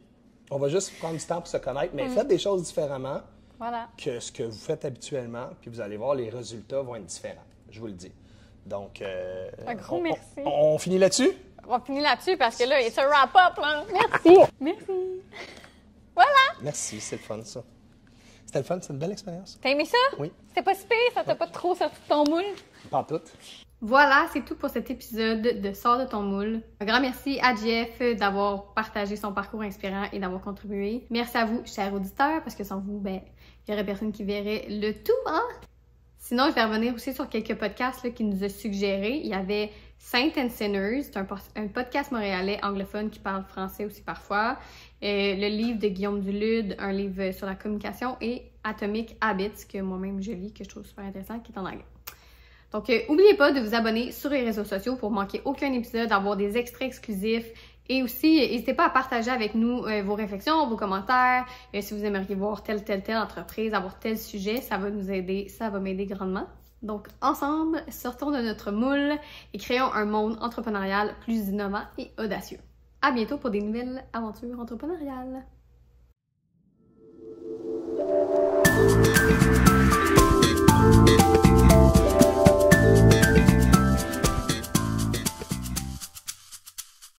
on va juste prendre du temps pour se connaître, mais mm. faites des choses différemment que ce que vous faites habituellement. Puis vous allez voir, les résultats vont être différents. Je vous le dis. Donc, euh, un gros on, merci. On, finit là-dessus? On finit là-dessus parce que là, il un wrap-up. Merci. merci. Voilà. Merci, c'est le fun, ça. C'était le fun, c'est une belle expérience. T'as aimé ça? Oui. C'était pas si ça t'a pas trop sorti de ton moule? Pas tout. Voilà, c'est tout pour cet épisode de Sors de ton moule. Un grand merci à Jeff d'avoir partagé son parcours inspirant et d'avoir contribué. Merci à vous, chers auditeurs, parce que sans vous, ben, il y aurait personne qui verrait le tout, hein? Sinon, je vais revenir aussi sur quelques podcasts qui nous a suggérés. Il y avait Saint and Sinners, c'est un, podcast montréalais anglophone qui parle français aussi parfois. Euh, le livre de Guillaume Dulude, un livre sur la communication, et Atomic Habits, que moi-même je lis, que je trouve super intéressant, qui est en anglais. Donc, euh, oubliez n'oubliez pas de vous abonner sur les réseaux sociaux pour manquer aucun épisode, avoir des extraits exclusifs. Et aussi, euh, n'hésitez pas à partager avec nous vos réflexions, vos commentaires, Et si vous aimeriez voir telle, telle, telle entreprise, avoir tel sujet, ça va nous aider, ça va m'aider grandement. Donc, ensemble, sortons de notre moule et créons un monde entrepreneurial plus innovant et audacieux. A bientôt pour des nouvelles aventures entrepreneuriales.